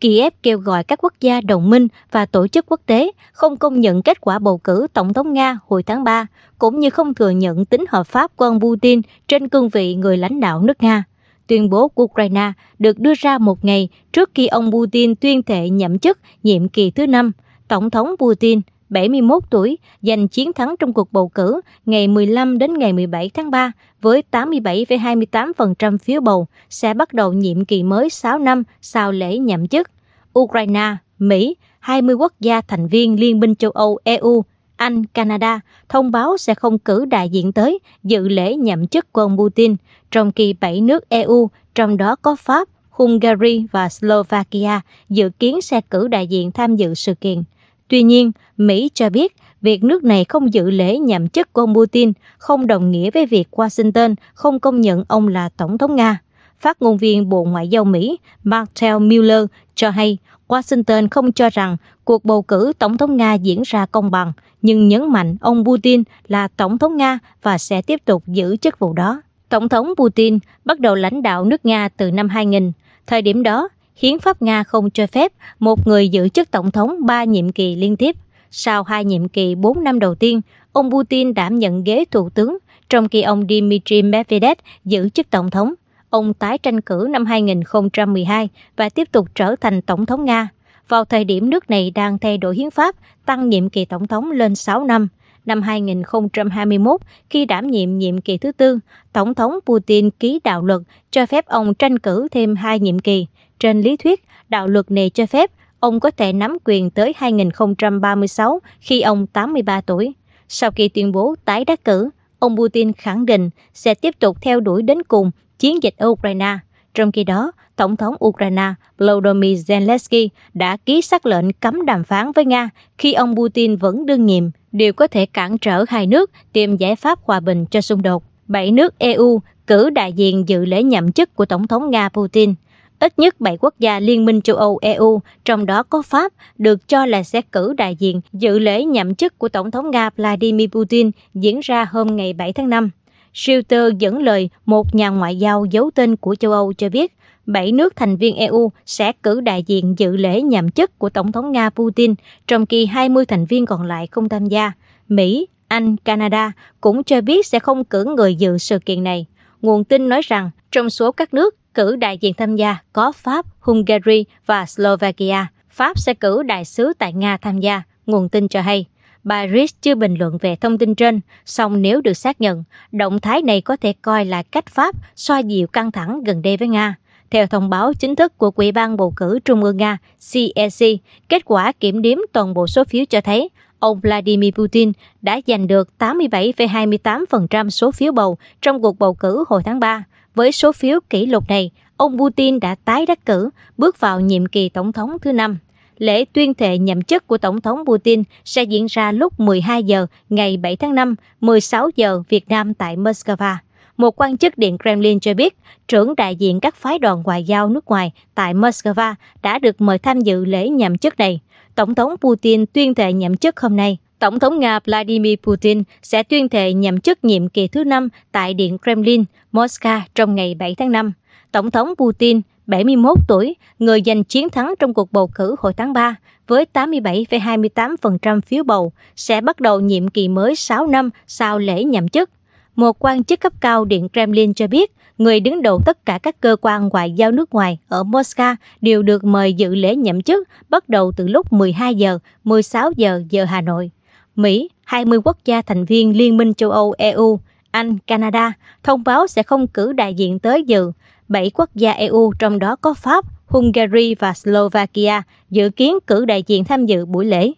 Kiev kêu gọi các quốc gia đồng minh và tổ chức quốc tế không công nhận kết quả bầu cử Tổng thống Nga hồi tháng 3, cũng như không thừa nhận tính hợp pháp của ông Putin trên cương vị người lãnh đạo nước Nga. Tuyên bố của Ukraine được đưa ra một ngày trước khi ông Putin tuyên thệ nhậm chức nhiệm kỳ thứ năm. Tổng thống Putin, 71 tuổi, giành chiến thắng trong cuộc bầu cử ngày 15 đến ngày 17 tháng 3 với 87,28% phiếu bầu, sẽ bắt đầu nhiệm kỳ mới 6 năm sau lễ nhậm chức. Ukraine, Mỹ, 20 quốc gia thành viên Liên minh châu Âu EU, Anh, Canada thông báo sẽ không cử đại diện tới dự lễ nhậm chức của ông Putin trong khi bảy nước EU, trong đó có Pháp, Hungary và Slovakia, dự kiến sẽ cử đại diện tham dự sự kiện. Tuy nhiên, Mỹ cho biết việc nước này không dự lễ nhậm chức của ông Putin không đồng nghĩa với việc Washington không công nhận ông là Tổng thống Nga. Phát ngôn viên Bộ Ngoại giao Mỹ Martel Mueller cho hay Washington không cho rằng cuộc bầu cử Tổng thống Nga diễn ra công bằng, nhưng nhấn mạnh ông Putin là Tổng thống Nga và sẽ tiếp tục giữ chức vụ đó. Tổng thống Putin bắt đầu lãnh đạo nước Nga từ năm 2000. Thời điểm đó, hiến pháp Nga không cho phép một người giữ chức tổng thống ba nhiệm kỳ liên tiếp. Sau hai nhiệm kỳ 4 năm đầu tiên, ông Putin đảm nhận ghế thủ tướng, trong khi ông Dmitry Medvedev giữ chức tổng thống. Ông tái tranh cử năm 2012 và tiếp tục trở thành tổng thống Nga. Vào thời điểm nước này đang thay đổi hiến pháp, tăng nhiệm kỳ tổng thống lên 6 năm – năm 2021 khi đảm nhiệm nhiệm kỳ thứ tư, Tổng thống Putin ký đạo luật cho phép ông tranh cử thêm hai nhiệm kỳ. Trên lý thuyết, đạo luật này cho phép ông có thể nắm quyền tới 2036 khi ông 83 tuổi. Sau khi tuyên bố tái đắc cử, ông Putin khẳng định sẽ tiếp tục theo đuổi đến cùng chiến dịch ở Ukraine. Trong khi đó, Tổng thống Ukraine Volodymyr Zelensky đã ký xác lệnh cấm đàm phán với Nga khi ông Putin vẫn đương nhiệm đều có thể cản trở hai nước tìm giải pháp hòa bình cho xung đột. Bảy nước EU cử đại diện dự lễ nhậm chức của Tổng thống Nga Putin. Ít nhất 7 quốc gia Liên minh châu Âu EU, trong đó có Pháp, được cho là sẽ cử đại diện dự lễ nhậm chức của Tổng thống Nga Vladimir Putin diễn ra hôm ngày 7 tháng 5. Reuters dẫn lời một nhà ngoại giao giấu tên của châu Âu cho biết bảy nước thành viên EU sẽ cử đại diện dự lễ nhậm chức của Tổng thống Nga Putin, trong khi 20 thành viên còn lại không tham gia. Mỹ, Anh, Canada cũng cho biết sẽ không cử người dự sự kiện này. Nguồn tin nói rằng trong số các nước cử đại diện tham gia có Pháp, Hungary và Slovakia. Pháp sẽ cử đại sứ tại Nga tham gia, nguồn tin cho hay. Bà Riz chưa bình luận về thông tin trên, song nếu được xác nhận, động thái này có thể coi là cách Pháp xoa dịu căng thẳng gần đây với Nga. Theo thông báo chính thức của Ủy ban bầu cử Trung ương Nga CEC, kết quả kiểm đếm toàn bộ số phiếu cho thấy ông Vladimir Putin đã giành được 87,28% số phiếu bầu trong cuộc bầu cử hồi tháng 3. Với số phiếu kỷ lục này, ông Putin đã tái đắc cử, bước vào nhiệm kỳ tổng thống thứ năm. Lễ tuyên thệ nhậm chức của Tổng thống Putin sẽ diễn ra lúc 12 giờ ngày 7 tháng 5, 16 giờ Việt Nam tại Moscow. Một quan chức Điện Kremlin cho biết, trưởng đại diện các phái đoàn ngoại giao nước ngoài tại Moscow đã được mời tham dự lễ nhậm chức này. Tổng thống Putin tuyên thệ nhậm chức hôm nay. Tổng thống Nga Vladimir Putin sẽ tuyên thệ nhậm chức nhiệm kỳ thứ năm tại Điện Kremlin, Moscow trong ngày 7 tháng 5. Tổng thống Putin, 71 tuổi, người giành chiến thắng trong cuộc bầu cử hồi tháng 3 với 87,28% phiếu bầu, sẽ bắt đầu nhiệm kỳ mới 6 năm sau lễ nhậm chức một quan chức cấp cao Điện Kremlin cho biết người đứng đầu tất cả các cơ quan ngoại giao nước ngoài ở Moscow đều được mời dự lễ nhậm chức bắt đầu từ lúc 12 giờ 16 giờ giờ Hà Nội. Mỹ, 20 quốc gia thành viên Liên minh châu Âu EU, Anh, Canada thông báo sẽ không cử đại diện tới dự. Bảy quốc gia EU trong đó có Pháp, Hungary và Slovakia dự kiến cử đại diện tham dự buổi lễ.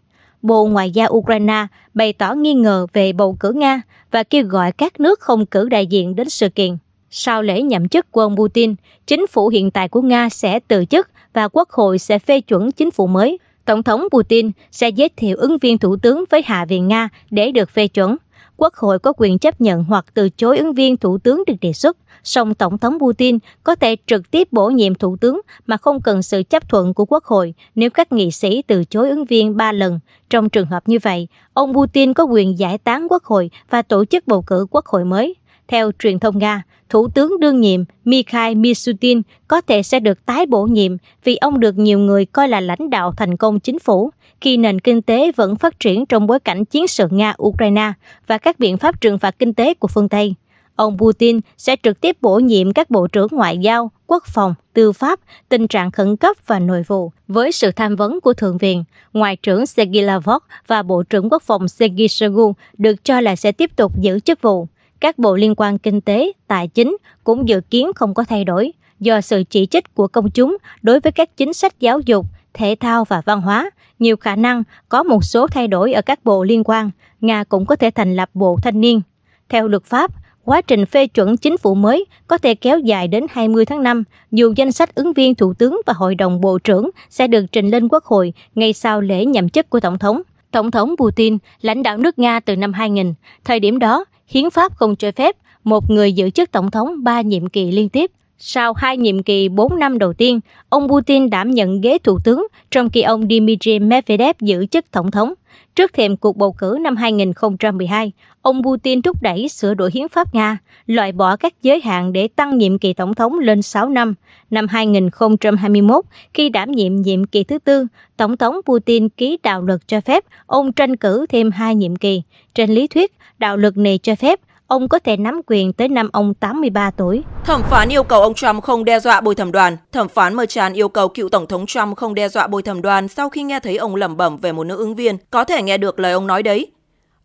Bộ Ngoại giao Ukraine bày tỏ nghi ngờ về bầu cử Nga và kêu gọi các nước không cử đại diện đến sự kiện. Sau lễ nhậm chức của ông Putin, chính phủ hiện tại của Nga sẽ từ chức và Quốc hội sẽ phê chuẩn chính phủ mới. Tổng thống Putin sẽ giới thiệu ứng viên thủ tướng với Hạ viện Nga để được phê chuẩn. Quốc hội có quyền chấp nhận hoặc từ chối ứng viên thủ tướng được đề xuất song Tổng thống Putin có thể trực tiếp bổ nhiệm thủ tướng mà không cần sự chấp thuận của Quốc hội nếu các nghị sĩ từ chối ứng viên ba lần. Trong trường hợp như vậy, ông Putin có quyền giải tán Quốc hội và tổ chức bầu cử Quốc hội mới. Theo truyền thông Nga, Thủ tướng đương nhiệm Mikhail Mishutin có thể sẽ được tái bổ nhiệm vì ông được nhiều người coi là lãnh đạo thành công chính phủ khi nền kinh tế vẫn phát triển trong bối cảnh chiến sự Nga-Ukraine và các biện pháp trừng phạt kinh tế của phương Tây. Ông Putin sẽ trực tiếp bổ nhiệm các bộ trưởng ngoại giao, quốc phòng, tư pháp, tình trạng khẩn cấp và nội vụ với sự tham vấn của Thượng viện. Ngoại trưởng Sergei Lavrov và Bộ trưởng Quốc phòng Sergei Shoigu được cho là sẽ tiếp tục giữ chức vụ. Các bộ liên quan kinh tế, tài chính cũng dự kiến không có thay đổi do sự chỉ trích của công chúng đối với các chính sách giáo dục, thể thao và văn hóa. Nhiều khả năng có một số thay đổi ở các bộ liên quan. Nga cũng có thể thành lập bộ thanh niên. Theo luật pháp, quá trình phê chuẩn chính phủ mới có thể kéo dài đến 20 tháng 5, dù danh sách ứng viên Thủ tướng và Hội đồng Bộ trưởng sẽ được trình lên Quốc hội ngay sau lễ nhậm chức của Tổng thống. Tổng thống Putin lãnh đạo nước Nga từ năm 2000. Thời điểm đó, hiến pháp không cho phép một người giữ chức tổng thống ba nhiệm kỳ liên tiếp. Sau hai nhiệm kỳ 4 năm đầu tiên, ông Putin đảm nhận ghế thủ tướng, trong khi ông Dmitry Medvedev giữ chức tổng thống. Trước thềm cuộc bầu cử năm 2012, ông Putin thúc đẩy sửa đổi hiến pháp Nga, loại bỏ các giới hạn để tăng nhiệm kỳ tổng thống lên 6 năm. Năm 2021, khi đảm nhiệm nhiệm kỳ thứ tư, Tổng thống Putin ký đạo luật cho phép ông tranh cử thêm hai nhiệm kỳ. Trên lý thuyết, đạo luật này cho phép ông có thể nắm quyền tới năm ông 83 tuổi. Thẩm phán yêu cầu ông Trump không đe dọa bồi thẩm đoàn. Thẩm phán Merchan yêu cầu cựu Tổng thống Trump không đe dọa bồi thẩm đoàn sau khi nghe thấy ông lẩm bẩm về một nữ ứng viên. Có thể nghe được lời ông nói đấy.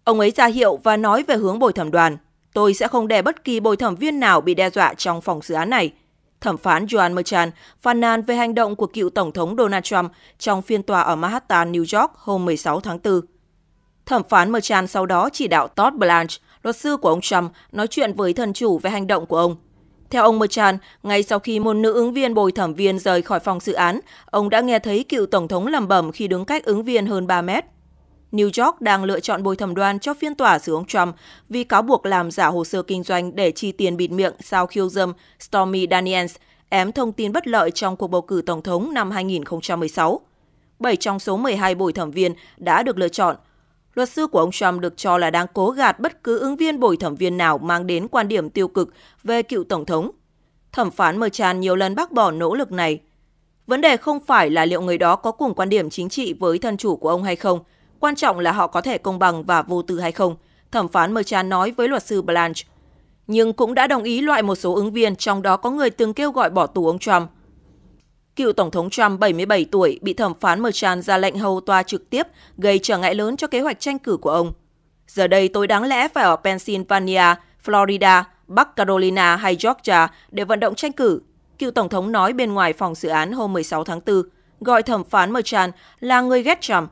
Ông ấy ra hiệu và nói về hướng bồi thẩm đoàn. Tôi sẽ không để bất kỳ bồi thẩm viên nào bị đe dọa trong phòng xử án này. Thẩm phán Joan Merchan phàn nàn về hành động của cựu Tổng thống Donald Trump trong phiên tòa ở Manhattan, New York hôm 16 tháng 4. Thẩm phán Merchan sau đó chỉ đạo Todd Blanche, luật sư của ông Trump, nói chuyện với thần chủ về hành động của ông. Theo ông Merchan, ngay sau khi một nữ ứng viên bồi thẩm viên rời khỏi phòng xử án, ông đã nghe thấy cựu Tổng thống lẩm bẩm khi đứng cách ứng viên hơn 3 mét. New York đang lựa chọn bồi thẩm đoàn cho phiên tòa xử ông Trump vì cáo buộc làm giả hồ sơ kinh doanh để chi tiền bịt miệng sau khiêu dâm Stormy Daniels ém thông tin bất lợi trong cuộc bầu cử Tổng thống năm 2016. 7 trong số 12 bồi thẩm viên đã được lựa chọn – Luật sư của ông Trump được cho là đang cố gạt bất cứ ứng viên bồi thẩm viên nào mang đến quan điểm tiêu cực về cựu Tổng thống. Thẩm phán Merchan nhiều lần bác bỏ nỗ lực này. Vấn đề không phải là liệu người đó có cùng quan điểm chính trị với thân chủ của ông hay không, quan trọng là họ có thể công bằng và vô tư hay không, thẩm phán Merchan nói với luật sư Blanche. Nhưng cũng đã đồng ý loại một số ứng viên, trong đó có người từng kêu gọi bỏ tù ông Trump – cựu Tổng thống Trump 77 tuổi bị thẩm phán Merchan ra lệnh hầu tòa trực tiếp gây trở ngại lớn cho kế hoạch tranh cử của ông. Giờ đây tôi đáng lẽ phải ở Pennsylvania, Florida, Bắc Carolina hay Georgia để vận động tranh cử, cựu Tổng thống nói bên ngoài phòng xử án hôm 16 tháng 4, gọi thẩm phán Merchan là người ghét Trump.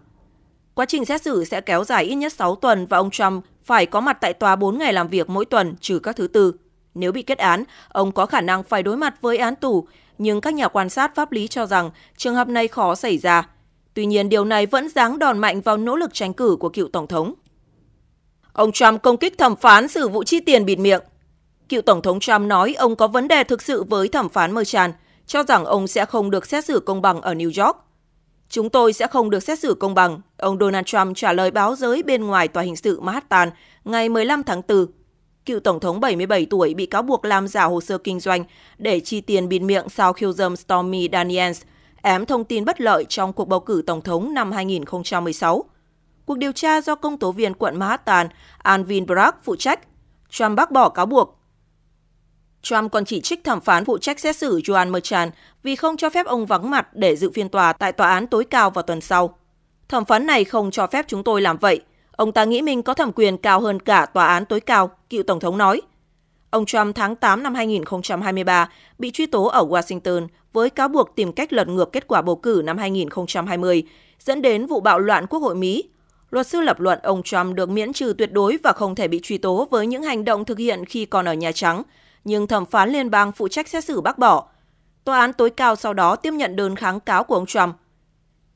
Quá trình xét xử sẽ kéo dài ít nhất 6 tuần và ông Trump phải có mặt tại tòa 4 ngày làm việc mỗi tuần trừ các thứ tư. Nếu bị kết án, ông có khả năng phải đối mặt với án tù, nhưng các nhà quan sát pháp lý cho rằng trường hợp này khó xảy ra. Tuy nhiên, điều này vẫn giáng đòn mạnh vào nỗ lực tranh cử của cựu Tổng thống. Ông Trump công kích thẩm phán xử vụ chi tiền bịt miệng. Cựu Tổng thống Trump nói ông có vấn đề thực sự với thẩm phán Merchan, cho rằng ông sẽ không được xét xử công bằng ở New York. Chúng tôi sẽ không được xét xử công bằng, ông Donald Trump trả lời báo giới bên ngoài tòa hình sự Manhattan ngày 15 tháng 4 cựu Tổng thống 77 tuổi bị cáo buộc làm giả hồ sơ kinh doanh để chi tiền bịt miệng sau khiêu dâm Stormy Daniels, ém thông tin bất lợi trong cuộc bầu cử Tổng thống năm 2016. Cuộc điều tra do công tố viên quận Manhattan Alvin Bragg phụ trách. Trump bác bỏ cáo buộc. Trump còn chỉ trích thẩm phán phụ trách xét xử Joan Merchan vì không cho phép ông vắng mặt để dự phiên tòa tại tòa án tối cao vào tuần sau. Thẩm phán này không cho phép chúng tôi làm vậy, Ông ta nghĩ mình có thẩm quyền cao hơn cả tòa án tối cao, cựu Tổng thống nói. Ông Trump tháng 8 năm 2023 bị truy tố ở Washington với cáo buộc tìm cách lật ngược kết quả bầu cử năm 2020, dẫn đến vụ bạo loạn Quốc hội Mỹ. Luật sư lập luận ông Trump được miễn trừ tuyệt đối và không thể bị truy tố với những hành động thực hiện khi còn ở Nhà Trắng, nhưng thẩm phán liên bang phụ trách xét xử bác bỏ. Tòa án tối cao sau đó tiếp nhận đơn kháng cáo của ông Trump.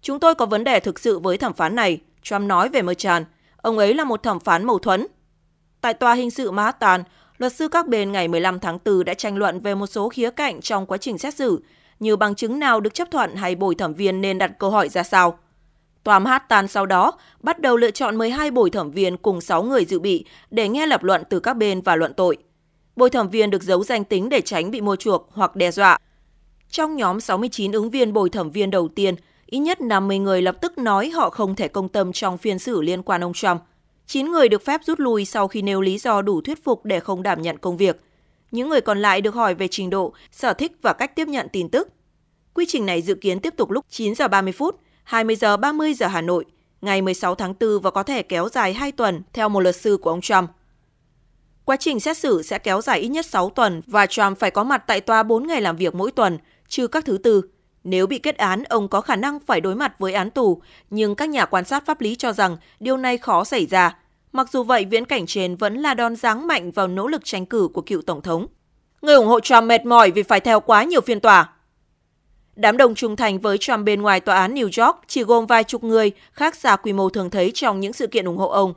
Chúng tôi có vấn đề thực sự với thẩm phán này, Trump nói về Merchan ông ấy là một thẩm phán mâu thuẫn. Tại tòa hình sự Manhattan, luật sư các bên ngày 15 tháng 4 đã tranh luận về một số khía cạnh trong quá trình xét xử, như bằng chứng nào được chấp thuận hay bồi thẩm viên nên đặt câu hỏi ra sao. Tòa Manhattan sau đó bắt đầu lựa chọn 12 bồi thẩm viên cùng 6 người dự bị để nghe lập luận từ các bên và luận tội. Bồi thẩm viên được giấu danh tính để tránh bị mua chuộc hoặc đe dọa. Trong nhóm 69 ứng viên bồi thẩm viên đầu tiên – Ít nhất 50 người lập tức nói họ không thể công tâm trong phiên xử liên quan ông Trump. 9 người được phép rút lui sau khi nêu lý do đủ thuyết phục để không đảm nhận công việc. Những người còn lại được hỏi về trình độ, sở thích và cách tiếp nhận tin tức. Quy trình này dự kiến tiếp tục lúc 9 giờ 30 phút, 20 giờ 30 giờ Hà Nội, ngày 16 tháng 4 và có thể kéo dài 2 tuần theo một luật sư của ông Trump. Quá trình xét xử sẽ kéo dài ít nhất 6 tuần và Trump phải có mặt tại tòa 4 ngày làm việc mỗi tuần, trừ các thứ tư. Nếu bị kết án, ông có khả năng phải đối mặt với án tù, nhưng các nhà quan sát pháp lý cho rằng điều này khó xảy ra. Mặc dù vậy, viễn cảnh trên vẫn là đòn giáng mạnh vào nỗ lực tranh cử của cựu Tổng thống. Người ủng hộ Trump mệt mỏi vì phải theo quá nhiều phiên tòa. Đám đông trung thành với Trump bên ngoài tòa án New York chỉ gồm vài chục người, khác xa quy mô thường thấy trong những sự kiện ủng hộ ông.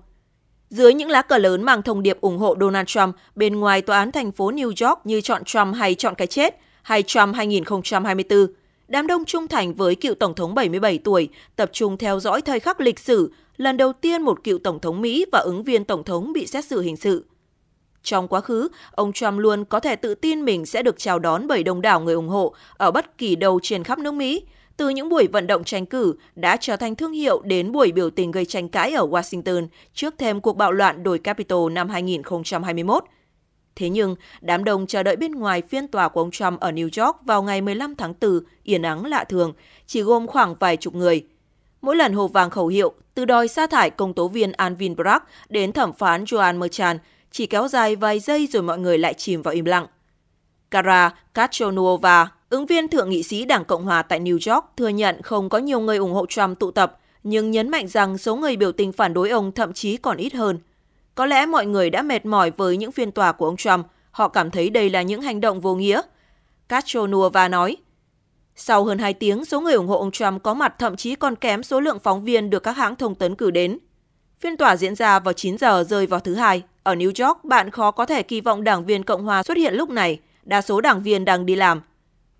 Dưới những lá cờ lớn mang thông điệp ủng hộ Donald Trump bên ngoài tòa án thành phố New York như chọn Trump hay chọn cái chết, hay Trump 2024, Đám đông trung thành với cựu Tổng thống 77 tuổi tập trung theo dõi thời khắc lịch sử, lần đầu tiên một cựu Tổng thống Mỹ và ứng viên Tổng thống bị xét xử hình sự. Trong quá khứ, ông Trump luôn có thể tự tin mình sẽ được chào đón bởi đông đảo người ủng hộ ở bất kỳ đâu trên khắp nước Mỹ. Từ những buổi vận động tranh cử đã trở thành thương hiệu đến buổi biểu tình gây tranh cãi ở Washington trước thêm cuộc bạo loạn đổi Capitol năm 2021. Thế nhưng, đám đông chờ đợi bên ngoài phiên tòa của ông Trump ở New York vào ngày 15 tháng 4 yên ắng lạ thường, chỉ gồm khoảng vài chục người. Mỗi lần hô vàng khẩu hiệu, từ đòi sa thải công tố viên Alvin Bragg đến thẩm phán Joan Merchan, chỉ kéo dài vài giây rồi mọi người lại chìm vào im lặng. Cara Castronuova, ứng viên thượng nghị sĩ Đảng Cộng hòa tại New York, thừa nhận không có nhiều người ủng hộ Trump tụ tập, nhưng nhấn mạnh rằng số người biểu tình phản đối ông thậm chí còn ít hơn – có lẽ mọi người đã mệt mỏi với những phiên tòa của ông Trump, họ cảm thấy đây là những hành động vô nghĩa. Castro Nuova nói. Sau hơn 2 tiếng, số người ủng hộ ông Trump có mặt thậm chí còn kém số lượng phóng viên được các hãng thông tấn cử đến. Phiên tòa diễn ra vào 9 giờ rơi vào thứ hai. Ở New York, bạn khó có thể kỳ vọng đảng viên Cộng hòa xuất hiện lúc này. Đa số đảng viên đang đi làm.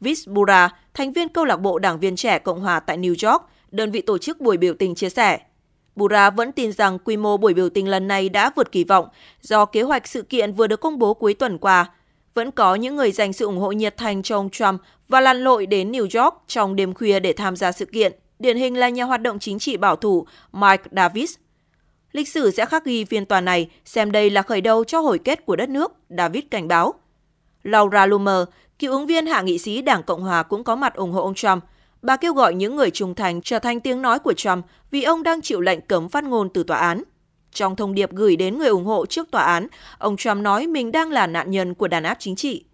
Vis Bura, thành viên câu lạc bộ đảng viên trẻ Cộng hòa tại New York, đơn vị tổ chức buổi biểu tình chia sẻ – Bura vẫn tin rằng quy mô buổi biểu tình lần này đã vượt kỳ vọng do kế hoạch sự kiện vừa được công bố cuối tuần qua. Vẫn có những người dành sự ủng hộ nhiệt thành cho ông Trump và lăn lội đến New York trong đêm khuya để tham gia sự kiện. Điển hình là nhà hoạt động chính trị bảo thủ Mike Davis. Lịch sử sẽ khắc ghi phiên tòa này, xem đây là khởi đầu cho hồi kết của đất nước, David cảnh báo. Laura Loomer, cựu ứng viên hạ nghị sĩ Đảng Cộng hòa cũng có mặt ủng hộ ông Trump – Bà kêu gọi những người trung thành trở thành tiếng nói của Trump vì ông đang chịu lệnh cấm phát ngôn từ tòa án. Trong thông điệp gửi đến người ủng hộ trước tòa án, ông Trump nói mình đang là nạn nhân của đàn áp chính trị.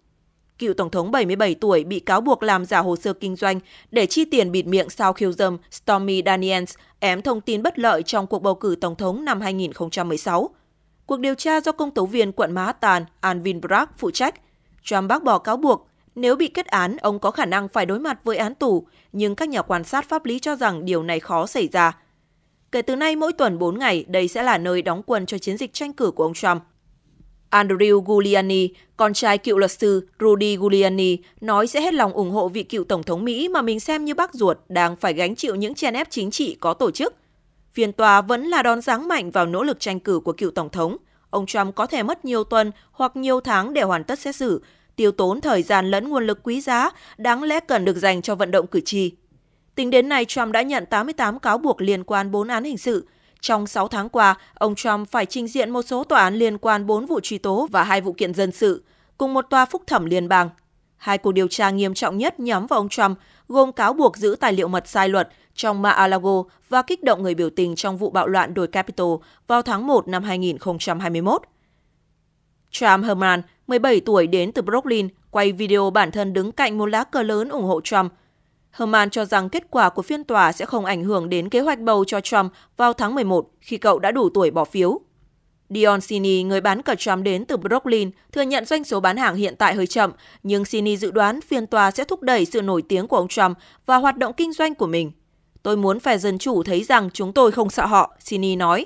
Cựu Tổng thống 77 tuổi bị cáo buộc làm giả hồ sơ kinh doanh để chi tiền bịt miệng sau khiêu dâm Stormy Daniels ém thông tin bất lợi trong cuộc bầu cử Tổng thống năm 2016. Cuộc điều tra do công tố viên quận Manhattan Alvin Bragg phụ trách. Trump bác bỏ cáo buộc nếu bị kết án, ông có khả năng phải đối mặt với án tù, nhưng các nhà quan sát pháp lý cho rằng điều này khó xảy ra. Kể từ nay mỗi tuần 4 ngày, đây sẽ là nơi đóng quân cho chiến dịch tranh cử của ông Trump. Andrew Giuliani, con trai cựu luật sư Rudy Giuliani, nói sẽ hết lòng ủng hộ vị cựu Tổng thống Mỹ mà mình xem như bác ruột đang phải gánh chịu những chèn ép chính trị có tổ chức. Phiên tòa vẫn là đòn giáng mạnh vào nỗ lực tranh cử của cựu Tổng thống. Ông Trump có thể mất nhiều tuần hoặc nhiều tháng để hoàn tất xét xử, tiêu tốn thời gian lẫn nguồn lực quý giá đáng lẽ cần được dành cho vận động cử tri. Tính đến nay, Trump đã nhận 88 cáo buộc liên quan 4 án hình sự. Trong 6 tháng qua, ông Trump phải trình diện một số tòa án liên quan 4 vụ truy tố và hai vụ kiện dân sự, cùng một tòa phúc thẩm liên bang. Hai cuộc điều tra nghiêm trọng nhất nhắm vào ông Trump gồm cáo buộc giữ tài liệu mật sai luật trong Mar-a-Lago và kích động người biểu tình trong vụ bạo loạn đồi Capitol vào tháng 1 năm 2021. Trump Herman, 17 tuổi đến từ Brooklyn, quay video bản thân đứng cạnh một lá cờ lớn ủng hộ Trump. Herman cho rằng kết quả của phiên tòa sẽ không ảnh hưởng đến kế hoạch bầu cho Trump vào tháng 11 khi cậu đã đủ tuổi bỏ phiếu. Dion Sini, người bán cờ Trump đến từ Brooklyn, thừa nhận doanh số bán hàng hiện tại hơi chậm, nhưng Sini dự đoán phiên tòa sẽ thúc đẩy sự nổi tiếng của ông Trump và hoạt động kinh doanh của mình. Tôi muốn phe dân chủ thấy rằng chúng tôi không sợ họ, Sini nói.